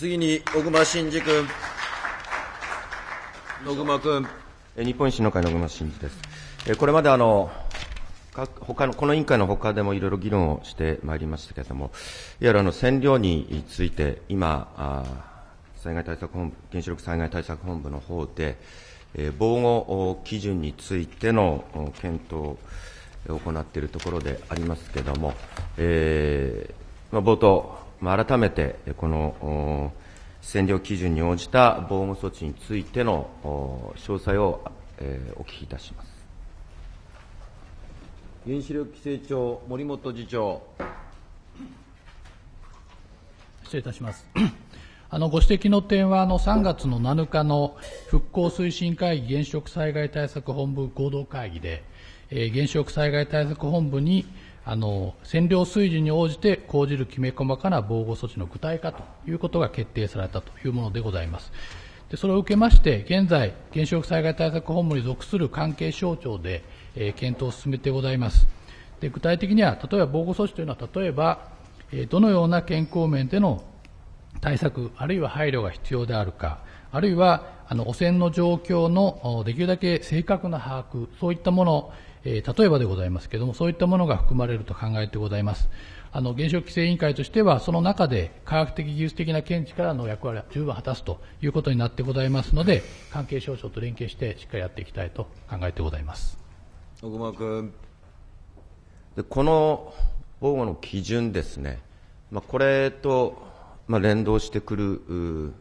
次に小熊慎二君。小熊君。日本維新の会の小熊慎二です。これまであの、他の、この委員会のほかでもいろいろ議論をしてまいりましたけれども、いわゆるあの占領について、今、あ災害対策本部、原子力災害対策本部の方で、え防護基準についての検討を行っているところでありますけれども、えーまあ、冒頭、まあ、改めてこの占領基準に応じた防護措置についての詳細を、えお聞きいたします。原子力規制庁、森本次長。失礼いたします。あのご指摘の点はあの3月の7日の復興推進会議原子力災害対策本部合同会議で、えー、原子力災害対策本部にあの占領水準に応じて講じるきめ細かな防護措置の具体化ということが決定されたというものでございます。でそれを受けまして、現在、原子力災害対策本部に属する関係省庁で、えー、検討を進めてございます。で具体的には、例えば防護措置というのは、例えば、えー、どのような健康面での対策、あるいは配慮が必要であるか、あるいはあの汚染の状況のできるだけ正確な把握、そういったもの、えー、例えばでございますけれども、そういったものが含まれると考えてございます。あの、原子力規制委員会としては、その中で科学的技術的な見地からの役割は十分果たすということになってございますので、関係省庁と連携してしっかりやっていきたいと考えてございます。小熊君。でこの防護の基準ですね、まあ、これと、まあ、連動してくる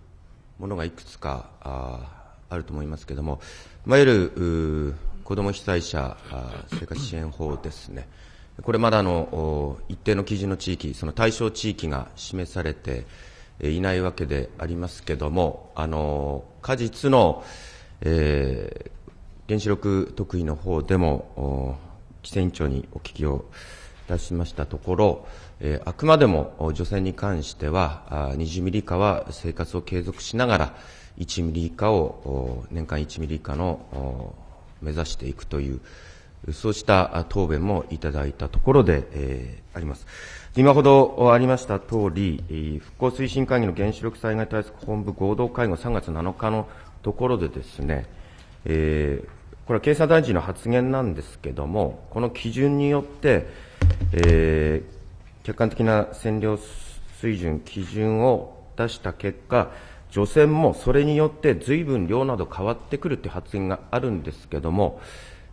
ものがいくつかああると思いますけれども、まあ、いわゆる子ども被災者生活支援法ですね、これまだの一定の基準の地域、その対象地域が示されていないわけでありますけれども、あの果実の、えー、原子力特異の方でも、規制委員長にお聞きをいたしましたところ、えー、あくまでも除染に関しては、20ミリ以下は生活を継続しながら、1ミリ以下を、年間1ミリ以下の目指していくという、そうした答弁もいただいたところで、えー、あります。今ほどありました通り、復興推進会議の原子力災害対策本部合同会合3月7日のところでですね、えー、これは経産大臣の発言なんですけども、この基準によって、えー、客観的な占領水準、基準を出した結果、除染もそれによって随分量など変わってくるという発言があるんですけれども、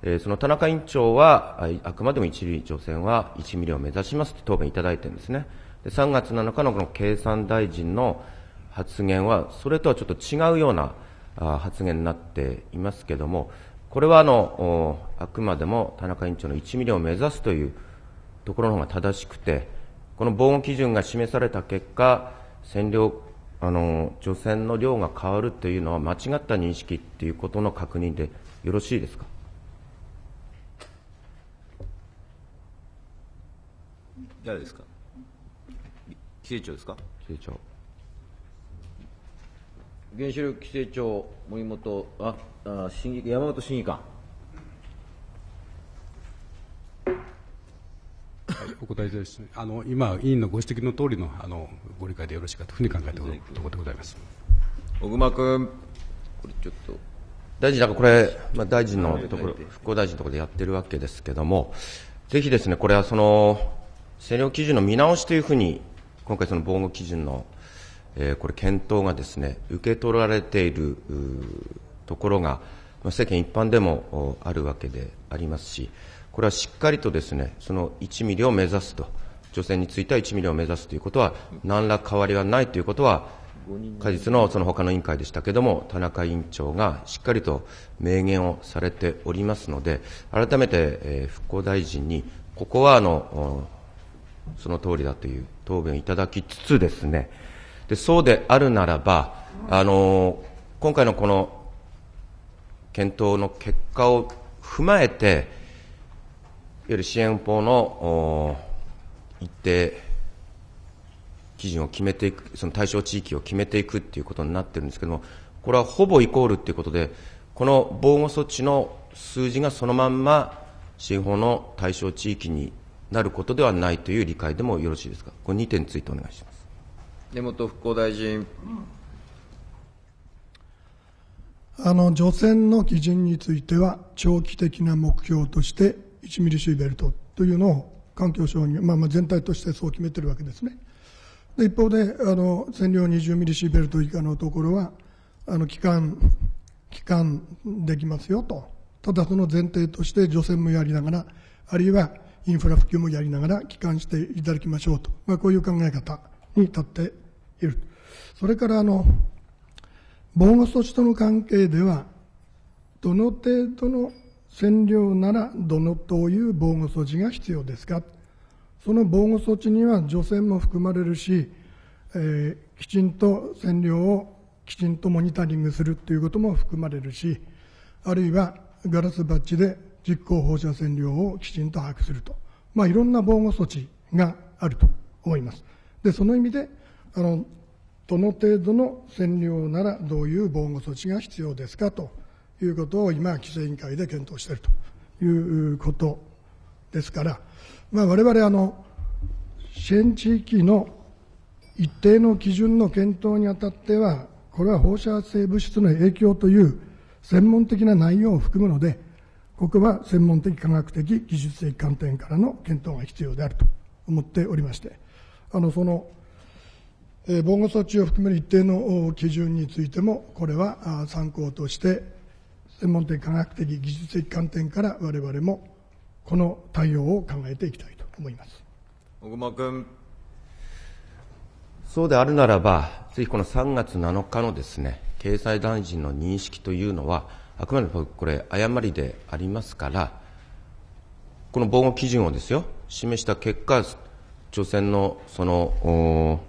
えその田中委員長は、あくまでも一類除染は1ミリを目指しますと答弁いただいてるんですね。で3月7日のこの経産大臣の発言は、それとはちょっと違うような発言になっていますけれども、これはあのあくまでも田中委員長の1ミリを目指すというところの方が正しくて、この防護基準が示された結果、占領あの除染の量が変わるというのは間違った認識ということの確認でよろしいですか。誰ですか。規制庁ですか。規制庁。原子力規制庁森本ああ審議山本審議官。はい、お答えです、あの今、委員のご指摘の通りのあのご理解でよろしいかというふうに考えておるところでございます小熊君、これちょっと大臣、だからこれ、まあ、大臣のところ、復興大臣のところでやってるわけですけれども、ぜひですね、これはその清涼基準の見直しというふうに、今回、その防護基準の、えー、これ、検討がですね受け取られているところが、まあ、世間一般でもあるわけでありますし、これはしっかりとですね、その1ミリを目指すと、女性については1ミリを目指すということは、何ら変わりはないということは、果実のその他の委員会でしたけれども、田中委員長がしっかりと明言をされておりますので、改めて、え復興大臣に、ここはあのその通りだという答弁をいただきつつですね、でそうであるならば、あの今回のこの検討の結果を踏まえて、わゆる支援法の一定基準を決めていく、その対象地域を決めていくっていうことになってるんですけれども、これはほぼイコールということで、この防護措置の数字がそのまんま支援法の対象地域になることではないという理解でもよろしいですか、この2点についてお願いします根本復興大臣。あの除染の基準については、長期的な目標として1ミリシーベルトというのを環境省に、まあ、まあ全体としてそう決めてるわけですね。で一方で、あの、線量20ミリシーベルト以下のところは、あの、帰還、帰還できますよと。ただその前提として除染もやりながら、あるいはインフラ普及もやりながら帰還していただきましょうと。まあ、こういう考え方に立っている。それからあの、防護措置との関係では、どの程度の占領ならどのという防護措置が必要ですかその防護措置には除染も含まれるし、えー、きちんと占領をきちんとモニタリングするということも含まれるしあるいはガラスバッジで実行放射線量をきちんと把握すると、まあ、いろんな防護措置があると思います。でその意味であのどの程度の占領ならどういう防護措置が必要ですかということを今、規制委員会で検討しているということですから、まあ、我々あの、支援地域の一定の基準の検討にあたっては、これは放射性物質の影響という専門的な内容を含むので、ここは専門的、科学的、技術的観点からの検討が必要であると思っておりまして、あのその、え防護措置を含める一定の基準についても、これは参考として、専門的科学的技術的観点から我々もこの対応を考えていきたいと思います小熊君そうであるならばぜひこの3月7日のですね経済大臣の認識というのはあくまでこれ誤りでありますからこの防護基準をですよ示した結果朝鮮のその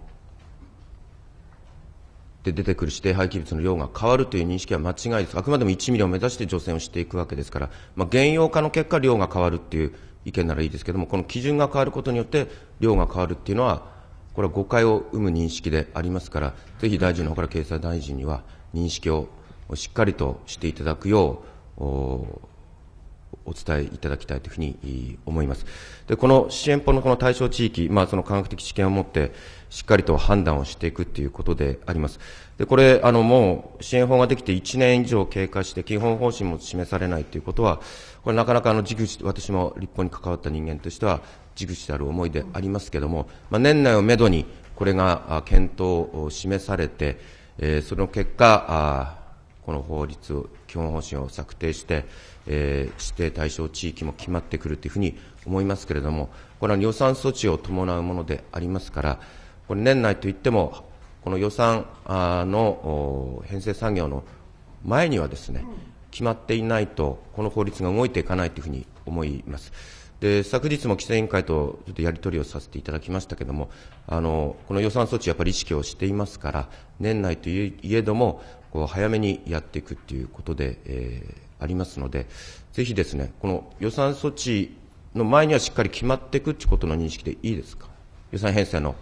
で出てくる指定廃棄物の量が変わるという認識は間違いです。あくまでも1ミリを目指して除染をしていくわけですから、まあ、減用化の結果量が変わるっていう意見ならいいですけども、この基準が変わることによって量が変わるっていうのは、これは誤解を生む認識でありますから、ぜひ大臣の方から経済大臣には認識をしっかりとしていただくよう、お伝えいただきたいというふうに思います。で、この支援法のこの対象地域、まあ、その科学的知見を持って、しっかりと判断をしていくということであります。で、これ、あの、もう、支援法ができて1年以上経過して、基本方針も示されないということは、これなかなかあの、自口、私も立法に関わった人間としては、自口である思いでありますけれども、まあ、年内をめどに、これが検討を示されて、えー、その結果、あこの法律を、基本方針を策定して、えー、指定対象地域も決まってくるというふうに思いますけれども、これは予算措置を伴うものでありますから、これ年内といっても、この予算の編成作業の前にはですね、決まっていないと、この法律が動いていかないというふうに思います。で昨日も規制委員会とちょっとやり取りをさせていただきましたけれども、あのこの予算措置、やっぱり意識をしていますから、年内といえども、こう早めにやっていくということで、えー、ありますので、ぜひですね、この予算措置の前にはしっかり決まっていくということの認識でいいですか、予算編成の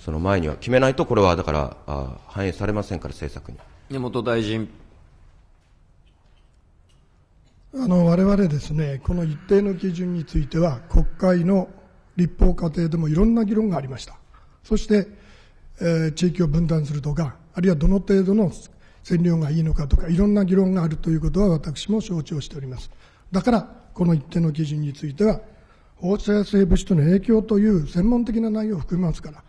その前には決めないと、これはだからあ反映されませんから、政策に。根本大臣あの我々ですね、この一定の基準については、国会の立法過程でもいろんな議論がありました。そして、えー、地域を分断するとか、あるいはどの程度の占領がいいのかとか、いろんな議論があるということは私も承知をしております。だから、この一定の基準については、放射性物質の影響という専門的な内容を含みますから、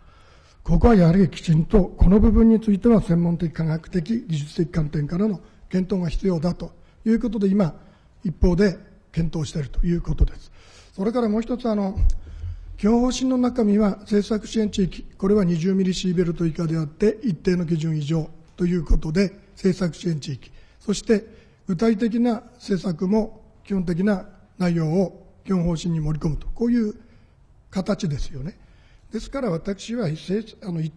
ここはやはりきちんと、この部分については専門的、科学的、技術的観点からの検討が必要だということで、今、一方で検討しているということです。それからもう一つ、あの、基本方針の中身は政策支援地域、これは20ミリシーベルト以下であって、一定の基準以上ということで、政策支援地域、そして具体的な政策も基本的な内容を基本方針に盛り込むと、こういう形ですよね。ですから私は一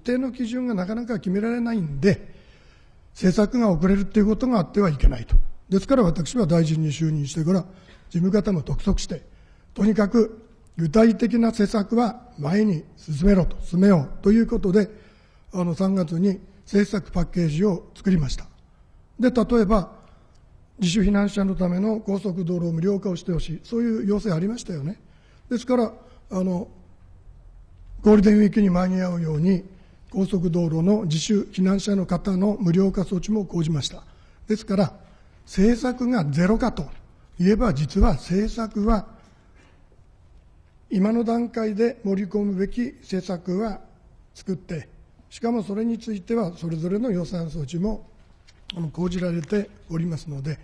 定の基準がなかなか決められないんで、政策が遅れるということがあってはいけないと。ですから私は大臣に就任してから、事務方も督促して、とにかく具体的な施策は前に進めろと、進めようということで、あの3月に政策パッケージを作りました。で、例えば、自主避難者のための高速道路を無料化をしてほしい、そういう要請ありましたよね。ですから、あのゴールデンウィークに間に合うように、高速道路の自主避難者の方の無料化措置も講じました。ですから、政策がゼロかといえば、実は政策は、今の段階で盛り込むべき政策は作って、しかもそれについては、それぞれの予算措置も講じられておりますので、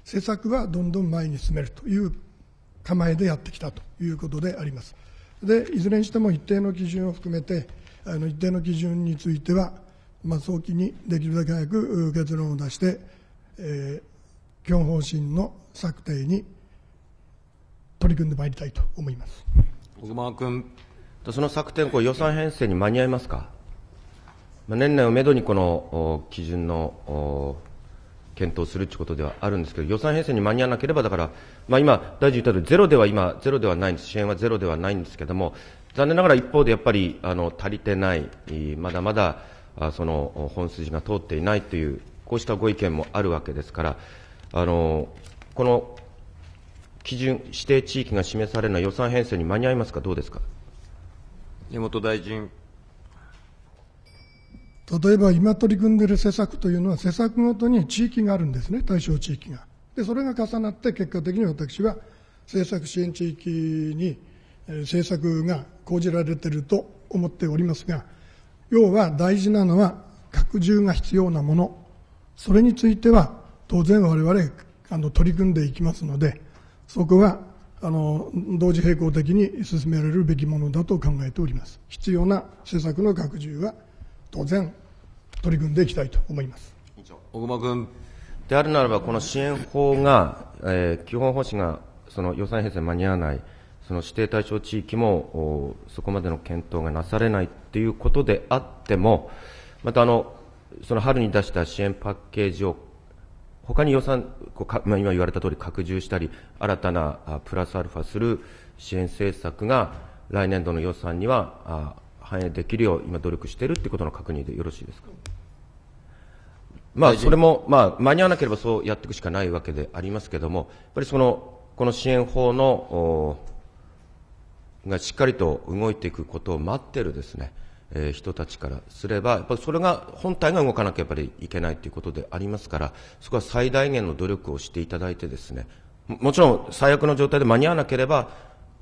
政策はどんどん前に進めるという構えでやってきたということであります。でいずれにしても一定の基準を含めて、あの一定の基準については、まあ、早期にできるだけ早く結論を出して、えー、基本方針の策定に取り組んでまいりたいと思います小熊君、その策定予算編成に間に合いますか、まあ、年内をめどにこの基準の検討するということではあるんですけど、予算編成に間に合わなければ、だから、まあ、今、大臣言ったとゼロでは今、ゼロではないんです、支援はゼロではないんですけれども、残念ながら一方でやっぱりあの足りてない、まだまだあその本筋が通っていないという、こうしたご意見もあるわけですから、あのこの基準、指定地域が示されるのは予算編成に間に合いますか、どうですか。根本大臣例えば今取り組んでいる施策というのは施策ごとに地域があるんですね、対象地域が。で、それが重なって結果的に私は政策支援地域に政策が講じられていると思っておりますが、要は大事なのは拡充が必要なもの、それについては当然我々あの取り組んでいきますので、そこはあの同時並行的に進められるべきものだと考えております。必要な政策の拡充は当然取り組んでいきたいと思います小熊君。であるならば、この支援法が、えー、基本方針がその予算編成間に合わない、その指定対象地域もそこまでの検討がなされないということであっても、またあのその春に出した支援パッケージをほかに予算、こうかまあ、今言われた通り拡充したり、新たなプラスアルファする支援政策が来年度の予算にはあ反映できるよう今努力しているということの確認でよろしいですか。まあ、それも、まあ、間に合わなければそうやっていくしかないわけでありますけれども、やっぱりその、この支援法の、がしっかりと動いていくことを待ってるですね、えー、人たちからすれば、やっぱそれが、本体が動かなければいけないということでありますから、そこは最大限の努力をしていただいてですね、もちろん最悪の状態で間に合わなければ、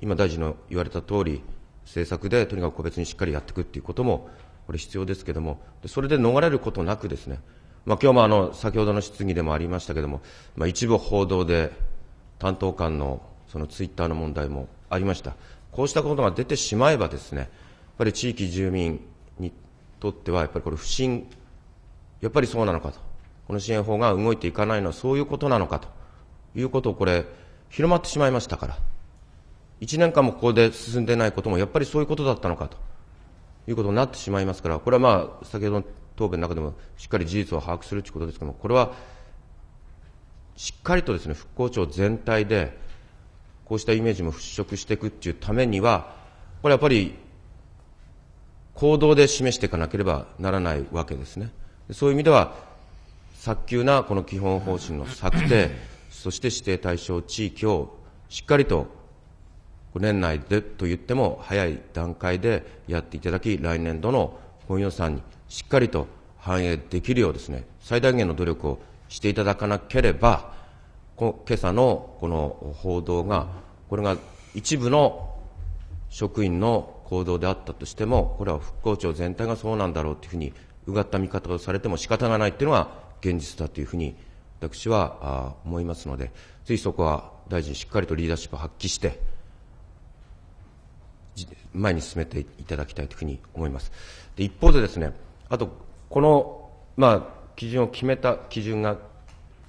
今大臣の言われた通り、政策でとにかく個別にしっかりやっていくっていうことも、これ必要ですけども、それで逃れることなくですね、まあ、今日もあの先ほどの質疑でもありましたけども、まあ、一部報道で担当官のそのツイッターの問題もありました、こうしたことが出てしまえば、ですねやっぱり地域住民にとっては、やっぱりこれ、不信、やっぱりそうなのかと、この支援法が動いていかないのはそういうことなのかということを、これ、広まってしまいましたから。1年間もここで進んでないこともやっぱりそういうことだったのかということになってしまいますから、これはまあ、先ほどの答弁の中でもしっかり事実を把握するということですけども、これはしっかりとですね、復興庁全体で、こうしたイメージも払拭していくっていうためには、これやっぱり行動で示していかなければならないわけですね。そういう意味では、早急なこの基本方針の策定、そして指定対象地域をしっかりと年内でと言っても早い段階でやっていただき、来年度の本予算にしっかりと反映できるようですね、最大限の努力をしていただかなければ、この今朝のこの報道が、これが一部の職員の行動であったとしても、これは復興庁全体がそうなんだろうというふうに、うがった見方をされても仕方がないというのが現実だというふうに、私は思いますので、ぜひそこは大臣、しっかりとリーダーシップを発揮して、前に進めていただきたいというふうに思います。で一方でですね、あと、この、まあ、基準を決めた基準が、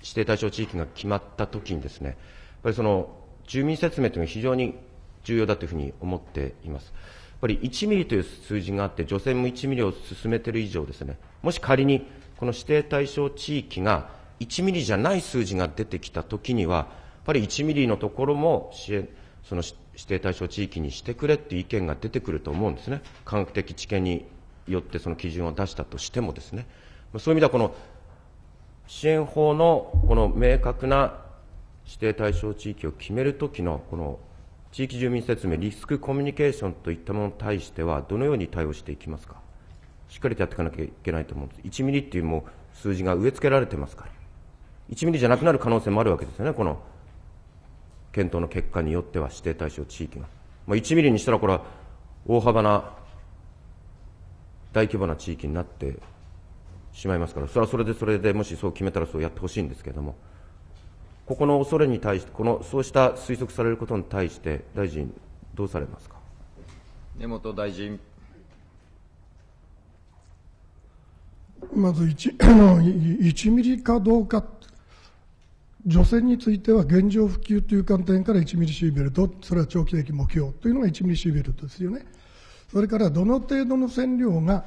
指定対象地域が決まったときにですね、やっぱりその、住民説明というのは非常に重要だというふうに思っています。やっぱり1ミリという数字があって、除染も1ミリを進めている以上ですね、もし仮にこの指定対象地域が1ミリじゃない数字が出てきたときには、やっぱり1ミリのところも支援、その指定対象地域にしてくれっていう意見が出てくると思うんですね、科学的知見によってその基準を出したとしてもですね、そういう意味では、この支援法のこの明確な指定対象地域を決めるときのこの地域住民説明、リスクコミュニケーションといったものに対しては、どのように対応していきますか、しっかりとやっていかなきゃいけないと思うんです、1ミリっていうもう数字が植え付けられてますから、1ミリじゃなくなる可能性もあるわけですよね、この検討の結果によっては指定対象地域が、まあ、1ミリにしたらこれは大幅な大規模な地域になってしまいますから、それはそれでそれでもしそう決めたらそうやってほしいんですけれども、ここの恐れに対して、このそうした推測されることに対して、大臣、どうされますか根本大臣。まず 1, 1ミリかどうか除染については現状復旧という観点から1ミリシーベルト、それは長期的目標というのが1ミリシーベルトですよね。それからどの程度の線量が、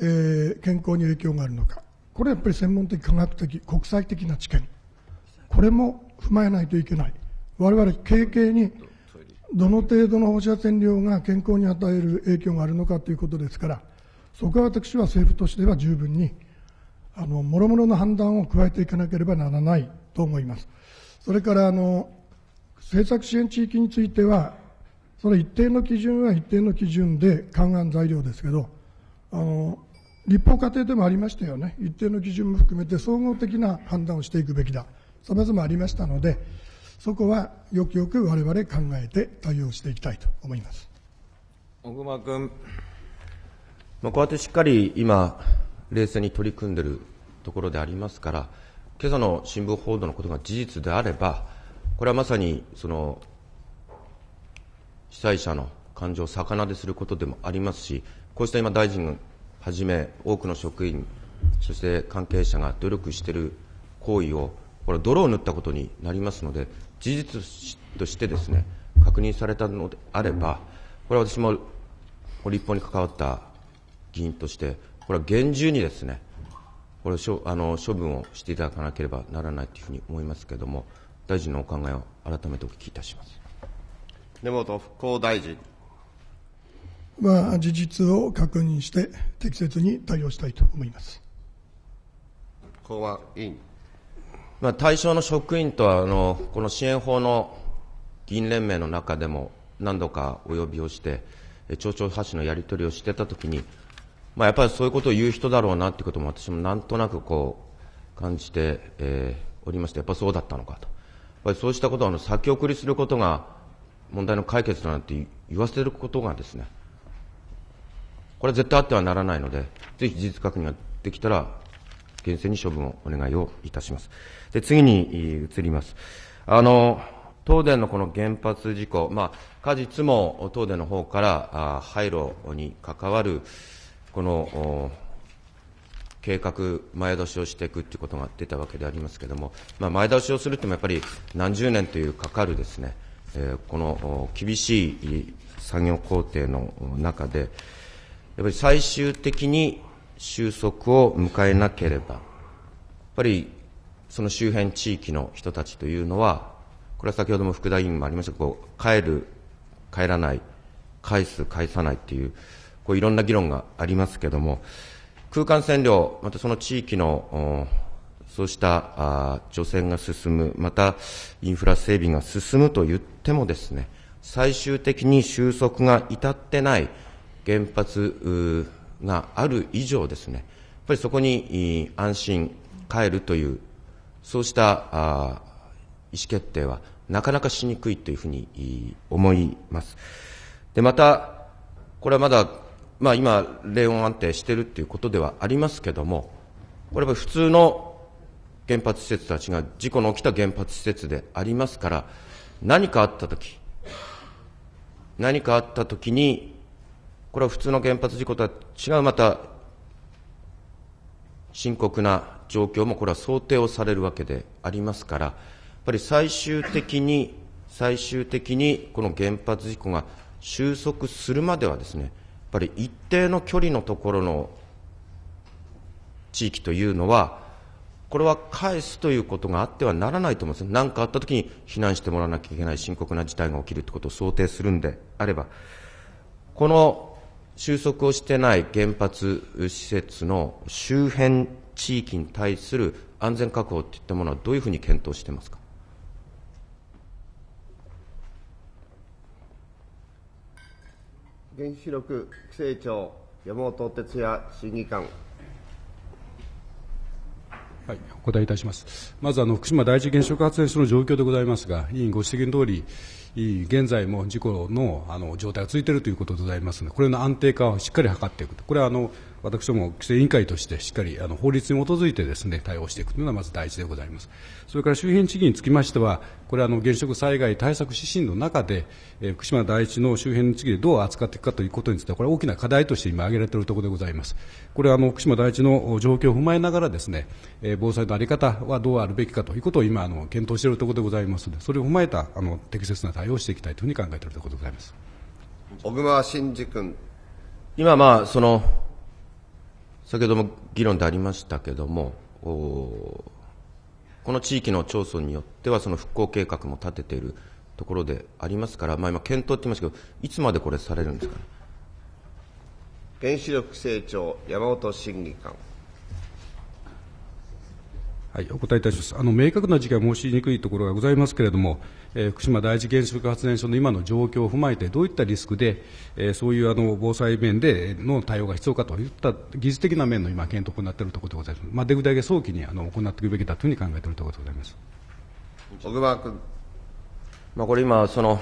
えー、健康に影響があるのか。これはやっぱり専門的、科学的、国際的な知見。これも踏まえないといけない。我々、経験にどの程度の放射線量が健康に与える影響があるのかということですから、そこは私は政府としては十分に、あの、もろもろの判断を加えていかなければならないと思います。それからあの政策支援地域については、その一定の基準は一定の基準で勘案材料ですけど、あの立法過程でもありましたよね、一定の基準も含めて総合的な判断をしていくべきだ、さまざまありましたので、そこはよくよく我々考えて対応していきたいと思います小熊君。まあ、こうやってしっかり今、冷静に取り組んでいるところでありますから、今朝の新聞報道のことが事実であれば、これはまさにその被災者の感情を逆なですることでもありますし、こうした今、大臣はじめ、多くの職員、そして関係者が努力している行為を、これ、泥を塗ったことになりますので、事実としてですね確認されたのであれば、これは私も立法に関わった議員として、これは厳重にですねこれしょあの処分をしていただかなければならないというふうに思いますけれども、大臣のお考えを改めてお聞きいたします根本復興大臣。まあ、事実を確認して、適切に対応したいと思います公安委員。まあ、対象の職員とはあの、この支援法の議員連盟の中でも何度かお呼びをして、町長発信のやり取りをしてたときに、まあ、やっぱりそういうことを言う人だろうなっていうことも私もなんとなくこう感じて、えー、おりまして、やっぱそうだったのかと。やっぱりそうしたことをあの先送りすることが問題の解決だなんて言わせることがですね、これは絶対あってはならないので、ぜひ事実確認ができたら、厳正に処分をお願いをいたします。で、次に移ります。あの、東電のこの原発事故、まあ、果実も東電の方からあ廃炉に関わる、この計画前倒しをしていくということが出たわけでありますけれども、まあ、前倒しをするってもやっぱり何十年というかかるですね、えー、この厳しい作業工程の中で、やっぱり最終的に収束を迎えなければ、やっぱりその周辺地域の人たちというのは、これは先ほども副大委員もありましたこう帰る、帰らない、返す、返さないっていう、こういろんな議論がありますけれども、空間占領、またその地域のそうした除染が進む、またインフラ整備が進むと言ってもですね、最終的に収束が至ってない原発がある以上ですね、やっぱりそこに安心、帰るという、そうした意思決定はなかなかしにくいというふうに思います。で、また、これはまだまあ、今、冷温安定しているということではありますけれども、これは普通の原発施設とは違う、事故の起きた原発施設でありますから、何かあったとき、何かあったときに、これは普通の原発事故とは違う、また深刻な状況もこれは想定をされるわけでありますから、やっぱり最終的に、最終的にこの原発事故が収束するまではですね、ぱり一定の距離のところの地域というのは、これは返すということがあってはならないと思うんです。何かあった時に避難してもらわなきゃいけない深刻な事態が起きるということを想定するんであれば、この収束をしてない原発施設の周辺地域に対する安全確保といったものはどういうふうに検討してますか。原子力規制庁、山本哲也審議官。はい、お答えいたします。まずあの福島第一原子力発電所の状況でございますが、委員ご指摘の通り、現在も事故のあの状態が続いているということでございますので、これの安定化をしっかり図っていくと、これはあの私ども規制委員会としてしっかりあの法律に基づいてですね対応していくというのはまず第一でございます。それから周辺地域につきましては、これはあの原子力災害対策指針の中で、えー、福島第一の周辺地域でどう扱っていくかということについては、これは大きな課題として今挙げられているところでございます。これはの福島第一の状況を踏まえながらですね、えー、防災の在り方はどうあるべきかということを今あの検討しているところでございますので、それを踏まえたあの適切な対応をしていきたいというふうに考えているところでございます。小熊真二君。今まあその先ほども議論でありましたけれども、この地域の町村によっては、その復興計画も立てているところでありますから、まあ、今、検討って言いましたけど、いつまでこれ、されるんですか、ね、原子力規制庁山本審議官。はい、お答えいたします。あの、明確な時期は申しにくいところがございますけれども、えー、福島第一原子力発電所の今の状況を踏まえて、どういったリスクで、えー、そういうあの、防災面での対応が必要かといった技術的な面の今、検討を行っているところでございます。まあ、できるだけ早期にあの行っていくべきだというふうに考えているところでございます。小熊君。まあ、これ今、その、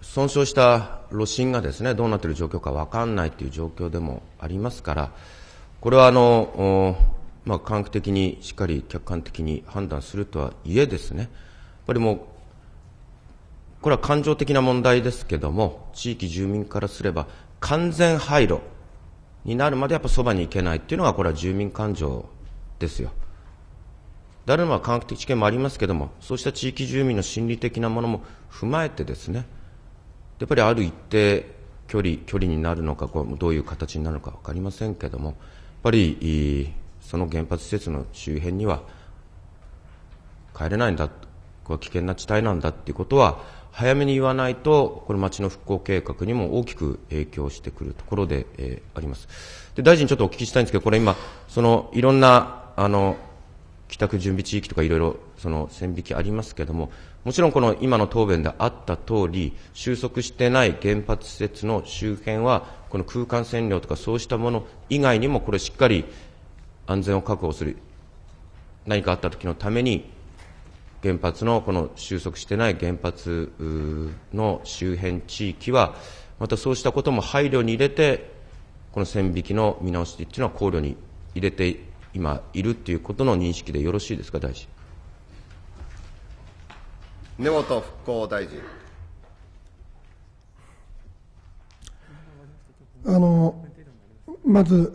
損傷した炉心がですね、どうなっている状況かわかんないという状況でもありますから、これはあの、まあ、科学的にしっかり客観的に判断するとはいえですね、やっぱりもう、これは感情的な問題ですけども、地域住民からすれば、完全廃炉になるまでやっぱそばに行けないっていうのが、これは住民感情ですよ。誰もは科学的知見もありますけども、そうした地域住民の心理的なものも踏まえてですね、やっぱりある一定距離、距離になるのか、こうどういう形になるのか分かりませんけども、やっぱりその原発施設の周辺には帰れないんだ、これ危険な地帯なんだっていうことは、早めに言わないと、これ、町の復興計画にも大きく影響してくるところで、えー、あります。で、大臣、ちょっとお聞きしたいんですけど、これ今、そのいろんなあの帰宅準備地域とかいろいろその線引きありますけれども、もちろんこの今の答弁であった通り、収束してない原発施設の周辺は、この空間線量とかそうしたもの以外にも、これしっかり安全を確保する、何かあった時のために、原発のこの収束してない原発の周辺地域は、またそうしたことも配慮に入れて、この線引きの見直しというのは考慮に入れて今いるということの認識でよろしいですか、大臣。根本復興大臣。あのまず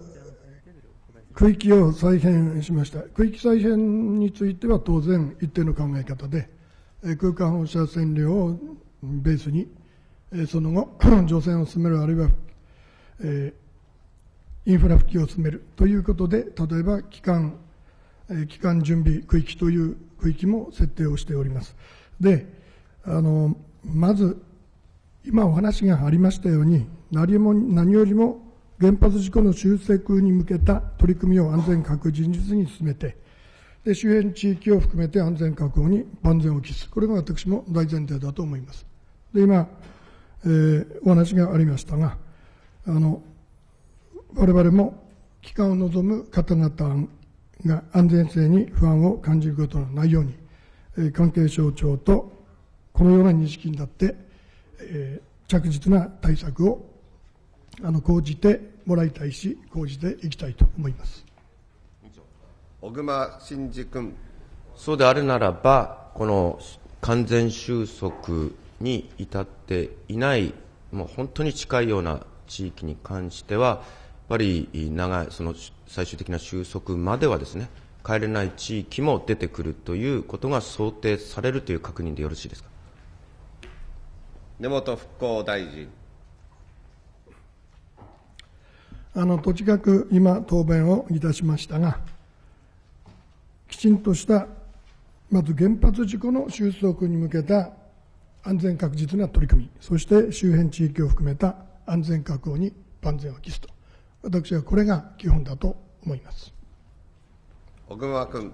区域を再編しました。区域再編については当然一定の考え方で、空間放射線量をベースに、その後、除染を進める、あるいは、えー、インフラ復帰を進めるということで、例えば期間、期間準備区域という区域も設定をしております。で、あの、まず、今お話がありましたように、何も何よりも原発事故の修正に向けた取り組みを安全確実に進めて、で周辺地域を含めて安全確保に万全を期す、これが私も大前提だと思います。で今、えー、お話がありましたが、あの我々も帰還を望む方々が安全性に不安を感じることのないように、えー、関係省庁とこのような認識になって、えー、着実な対策をあの講じてもらいたいし、講じていきたいと思います。小熊真司君。そうであるならば、この完全収束に至っていない、もう本当に近いような地域に関しては、やっぱり長い、その最終的な収束まではですね、帰れない地域も出てくるということが想定されるという確認でよろしいですか根本復興大臣。あの、とちかく今、答弁をいたしましたが、きちんとした、まず原発事故の収束に向けた安全確実な取り組み、そして周辺地域を含めた安全確保に万全を期すと、私はこれが基本だと思います。小熊君。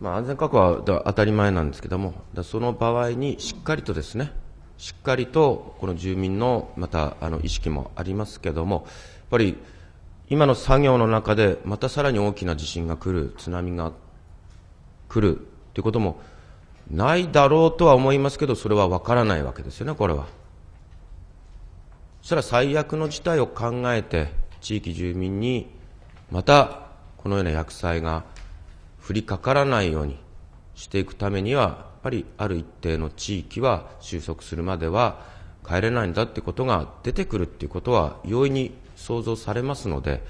まあ、安全確保は当たり前なんですけども、その場合にしっかりとですね、しっかりとこの住民のまたあの意識もありますけども、ぱり今の作業の中でまたさらに大きな地震が来る、津波が来るということもないだろうとは思いますけど、それはわからないわけですよね、これは。そしたら最悪の事態を考えて、地域住民にまたこのような薬剤が降りかからないようにしていくためには、やっぱりある一定の地域は収束するまでは帰れないんだってことが出てくるっていうことは容易に想像されますので、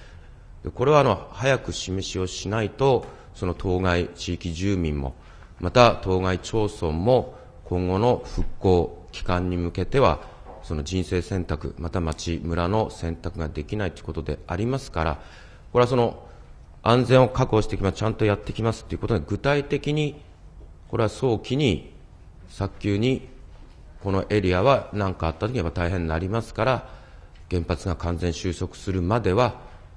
これはあの早く示しをしないと、その当該地域住民も、また当該町村も今後の復興期間に向けては、その人生選択、また町、村の選択ができないということでありますから、これはその安全を確保してきます、ちゃんとやってきますということで、具体的に、これは早期に、早急に、このエリアは何かあったときは大変になりますから、原発が完全収束するまでは、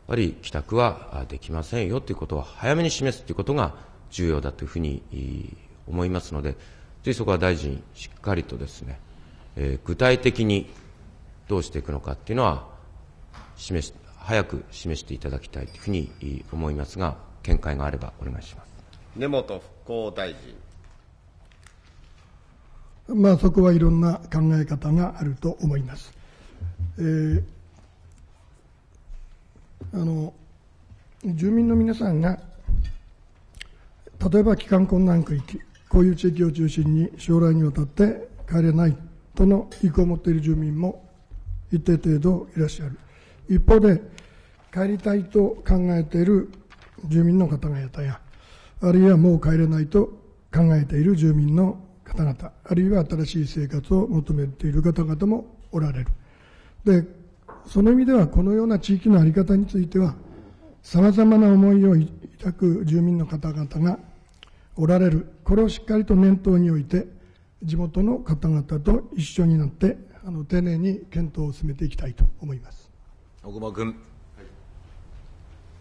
やはり帰宅はできませんよということを早めに示すということが重要だというふうに思いますので、ぜひそこは大臣、しっかりとですね、えー、具体的にどうしていくのかっていうのは、示し早く示していただきたいというふうに思いますが、見解があればお願いします根本復興大臣。まあ、そこはいろんな考え方があると思います。えー、あの住民の皆さんが、例えば帰還困難区域、こういう地域を中心に将来にわたって帰れないとの意向を持っている住民も一定程度いらっしゃる。一方で、帰りたいと考えている住民の方々や、あるいはもう帰れないと考えている住民の方々、あるいは新しい生活を求めている方々もおられる。でその意味ではこのような地域の在り方についてはさまざまな思いを抱く住民の方々がおられるこれをしっかりと念頭において地元の方々と一緒になってあの丁寧に検討を進めていきたいと思います小熊君、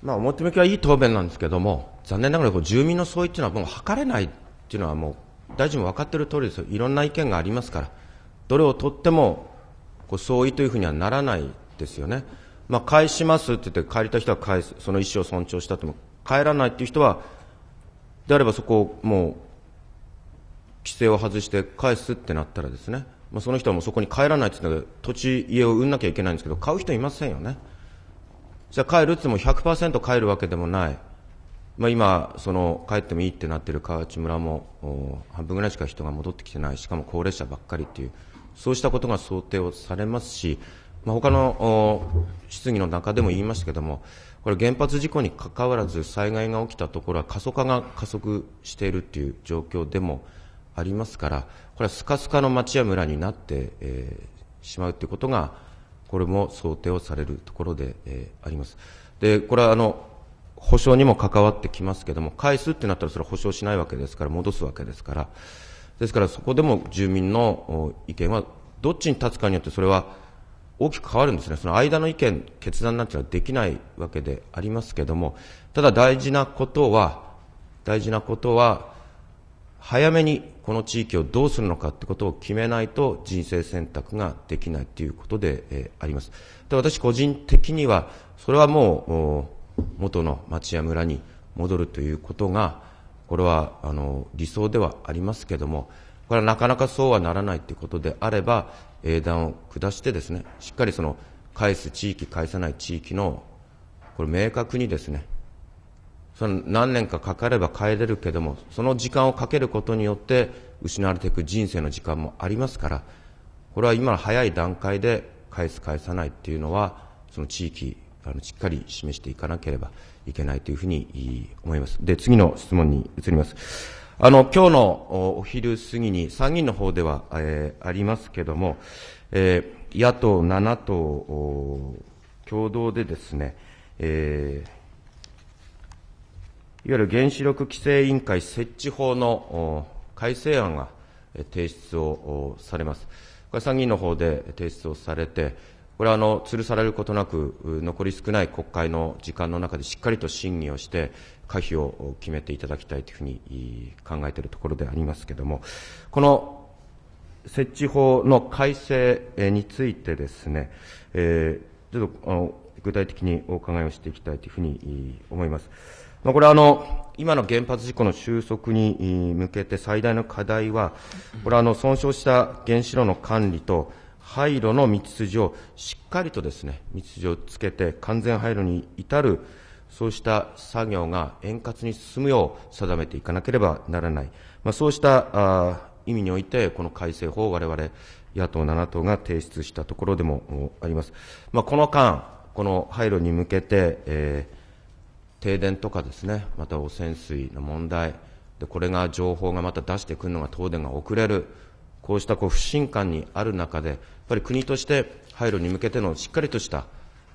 まあ、表向きはいい答弁なんですけども残念ながらこう住民の相違というのはもう図れないというのはもう大臣も分かっている通りですよいろんな意見がありますからどれをとってもこう相違というふうにはならないですよね。まあ、返しますって言って、帰りたい人は返す、その意思を尊重したとも、帰らないっていう人は、であればそこをもう、規制を外して返すってなったらですね、まあ、その人はもうそこに帰らないって言ったら、土地、家を売んなきゃいけないんですけど、買う人いませんよね。じゃあ帰るって言っても100%帰るわけでもない。まあ、今、その帰ってもいいってなってる河内村も半分ぐらいしか人が戻ってきてない、しかも高齢者ばっかりっていう、そうしたことが想定をされますし、まあ、他の質疑の中でも言いましたけれども、これ、原発事故にかかわらず、災害が起きたところは過疎化が加速しているという状況でもありますから、これはスカスカの町や村になって、えー、しまうということが、これも想定をされるところで、えー、あります。でこれはあの保証にも関わってきますけれども、返すってなったら、それは保証しないわけですから、戻すわけですから、ですからそこでも住民の意見はどっちに立つかによってそれは大きく変わるんですね。その間の意見、決断なんていうのはできないわけでありますけども、ただ大事なことは、大事なことは、早めにこの地域をどうするのかってことを決めないと人生選択ができないということで、えー、あります。で私個人的には、それはもう、元の町や村に戻るということが、これはあの理想ではありますけども、これはなかなかそうはならないということであれば、英断を下してですね、しっかりその返す地域、返さない地域の、これ明確にですね、その何年かかかれば帰れるけども、その時間をかけることによって失われていく人生の時間もありますから、これは今の早い段階で返す返さないっていうのは、その地域、あのしっかり示していかなければいけないというふうに思います。で、次の質問に移ります。あの、今日のお昼過ぎに参議院の方では、えー、ありますけども、えー、野党7党共同でですね、えー、いわゆる原子力規制委員会設置法の改正案が提出をされます。これ参議院の方で提出をされて、これはあの、吊るされることなく、残り少ない国会の時間の中でしっかりと審議をして、可否を決めていただきたいというふうに考えているところでありますけれども、この設置法の改正についてですね、えー、ちょっとあの具体的にお伺いをしていきたいというふうに思います。まあ、これはあの、今の原発事故の収束に向けて最大の課題は、これはあの、損傷した原子炉の管理と、廃炉の道筋をしっかりとですね、道筋をつけて完全廃炉に至る、そうした作業が円滑に進むよう定めていかなければならない。まあ、そうした意味において、この改正法を我々、野党7党が提出したところでもあります。まあ、この間、この廃炉に向けて、えー、停電とかですね、また汚染水の問題、でこれが情報がまた出してくるのが東電が遅れる、こうしたこう不信感にある中で、ぱり国として廃炉に向けてのしっかりとした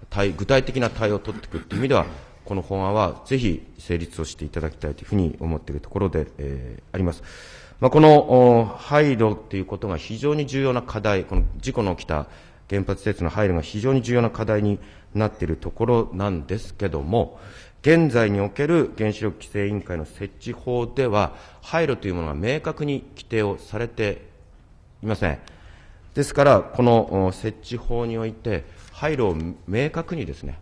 対具体的な対応を取っていくという意味では、この法案はぜひ成立をしていただきたいというふうに思っているところで、えー、あります。まあ、この廃炉ということが非常に重要な課題、この事故の起きた原発施設の廃炉が非常に重要な課題になっているところなんですけども、現在における原子力規制委員会の設置法では、廃炉というものが明確に規定をされていません。ですから、この設置法において、廃炉を明確にですね、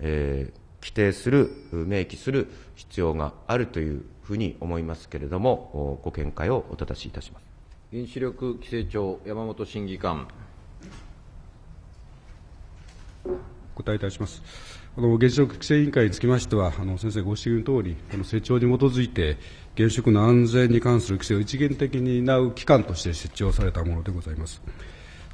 えー、規定する、明記する必要があるというふうに思いますけれども、ご見解をお正しいたします原子力規制庁、山本審議官。お答えいたします。この原子力規制委員会につきましては、あの先生ご指摘の通り、この成長に基づいて、原子力の安全に関する規制を一元的に担う機関として設置をされたものでございます。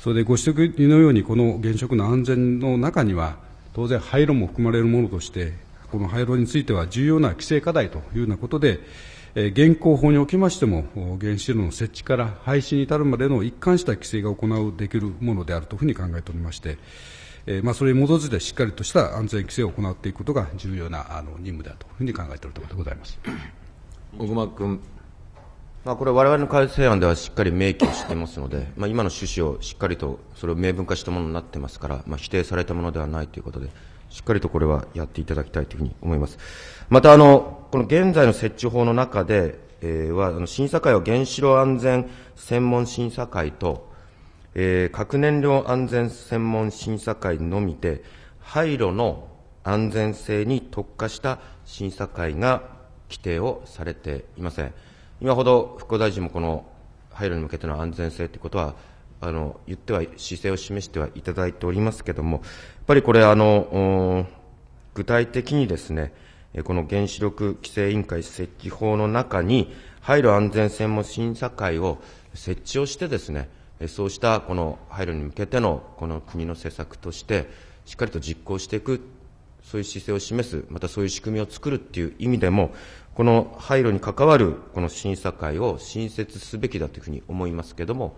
それでご指摘のように、この現職の安全の中には、当然、廃炉も含まれるものとして、この廃炉については重要な規制課題というようなことで、現行法におきましても、原子炉の設置から廃止に至るまでの一貫した規制が行うできるものであるというふうに考えておりまして、えまあ、それに基づいてしっかりとした安全規制を行っていくことが重要なあの任務だというふうに考えているところでございます小熊君。まあ、これ、我々の改正案ではしっかり明記をしてますので、まあ、今の趣旨をしっかりとそれを明文化したものになってますから、まあ、否定されたものではないということで、しっかりとこれはやっていただきたいというふうに思います。またあの、この現在の設置法の中で、えー、はあの審査会は原子炉安全専門審査会と、えー、核燃料安全専門審査会のみで、廃炉の安全性に特化した審査会が規定をされていません。今ほど復興大臣もこの廃炉に向けての安全性ということは、あの言っては、姿勢を示してはいただいておりますけれども、やっぱりこれ、あの具体的にですね、この原子力規制委員会設置法の中に、廃炉安全専門審査会を設置をしてですね、そうしたこの廃炉に向けてのこの国の政策として、しっかりと実行していく、そういう姿勢を示す、またそういう仕組みを作るっていう意味でも、この廃炉に関わるこの審査会を新設すべきだというふうに思いますけれども、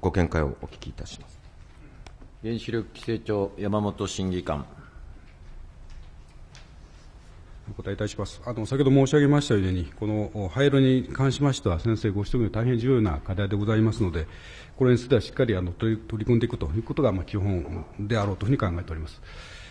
ご見解をお聞きいたします原子力規制庁、山本審議官。お答えいたしますあの先ほど申し上げましたように、この廃炉に関しましては、先生ご指摘の大変重要な課題でございますので、これについてはしっかりあの取り組んでいくということが、まあ、基本であろうというふうに考えております。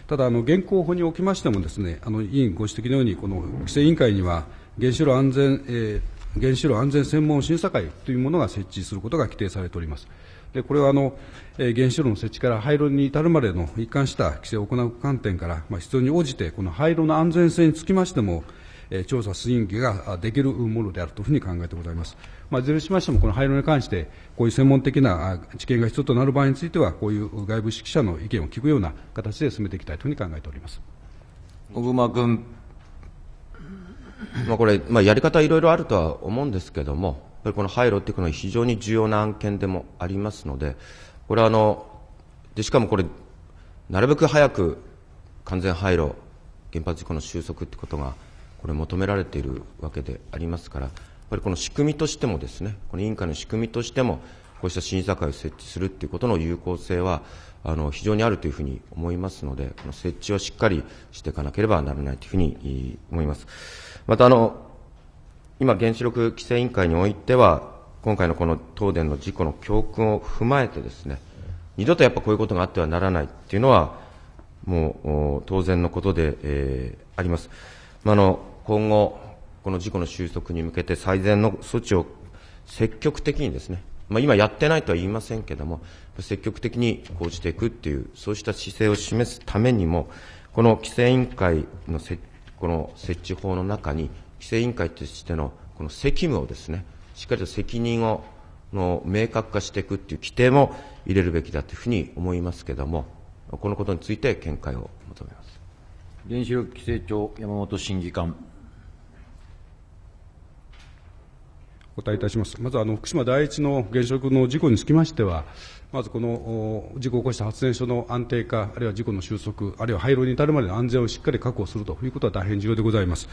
ただあの現行法におきましてもですねあの委員ご指摘のようにこの規制委員会には原子炉安全、えー、原子炉安全専門審査会というものが設置することが規定されております。でこれはあの、えー、原子炉の設置から廃炉に至るまでの一貫した規制を行う観点から、まあ、必要に応じてこの廃炉の安全性につきましても、えー、調査推進議ができるものであるというふうに考えてございます。まあ、いずれにしましても、この廃炉に関して、こういう専門的な知見が必要となる場合については、こういう外部識者の意見を聞くような形で進めていきたいというふうに考えております小熊君、まあ、これ、まあ、やり方、いろいろあるとは思うんですけれども、やっぱりこの廃炉っていうのは非常に重要な案件でもありますので、これはあのでしかもこれ、なるべく早く完全廃炉、原発事故の収束ということが、これ、求められているわけでありますから、ぱりこの仕組みとしてもですね、この委員会の仕組みとしても、こうした審査会を設置するっていうことの有効性は、あの、非常にあるというふうに思いますので、この設置をしっかりしていかなければならないというふうに思います。また、あの、今、原子力規制委員会においては、今回のこの東電の事故の教訓を踏まえてですね、二度とやっぱこういうことがあってはならないっていうのは、もう当然のことで、えー、あります。まあ、あの今後、この事故の収束に向けて最善の措置を積極的にですね、まあ、今やってないとは言いませんけれども、積極的に講じていくっていう、そうした姿勢を示すためにも、この規制委員会のせこの設置法の中に、規制委員会としてのこの責務をですね、しっかりと責任をの明確化していくっていう規定も入れるべきだというふうに思いますけれども、このことについて見解を求めます原子力規制庁山本審議官。答えいたします。まずあの福島第一の原子力の事故につきましては、まずこの事故を起こした発電所の安定化、あるいは事故の収束、あるいは廃炉に至るまでの安全をしっかり確保するということは大変重要でございます。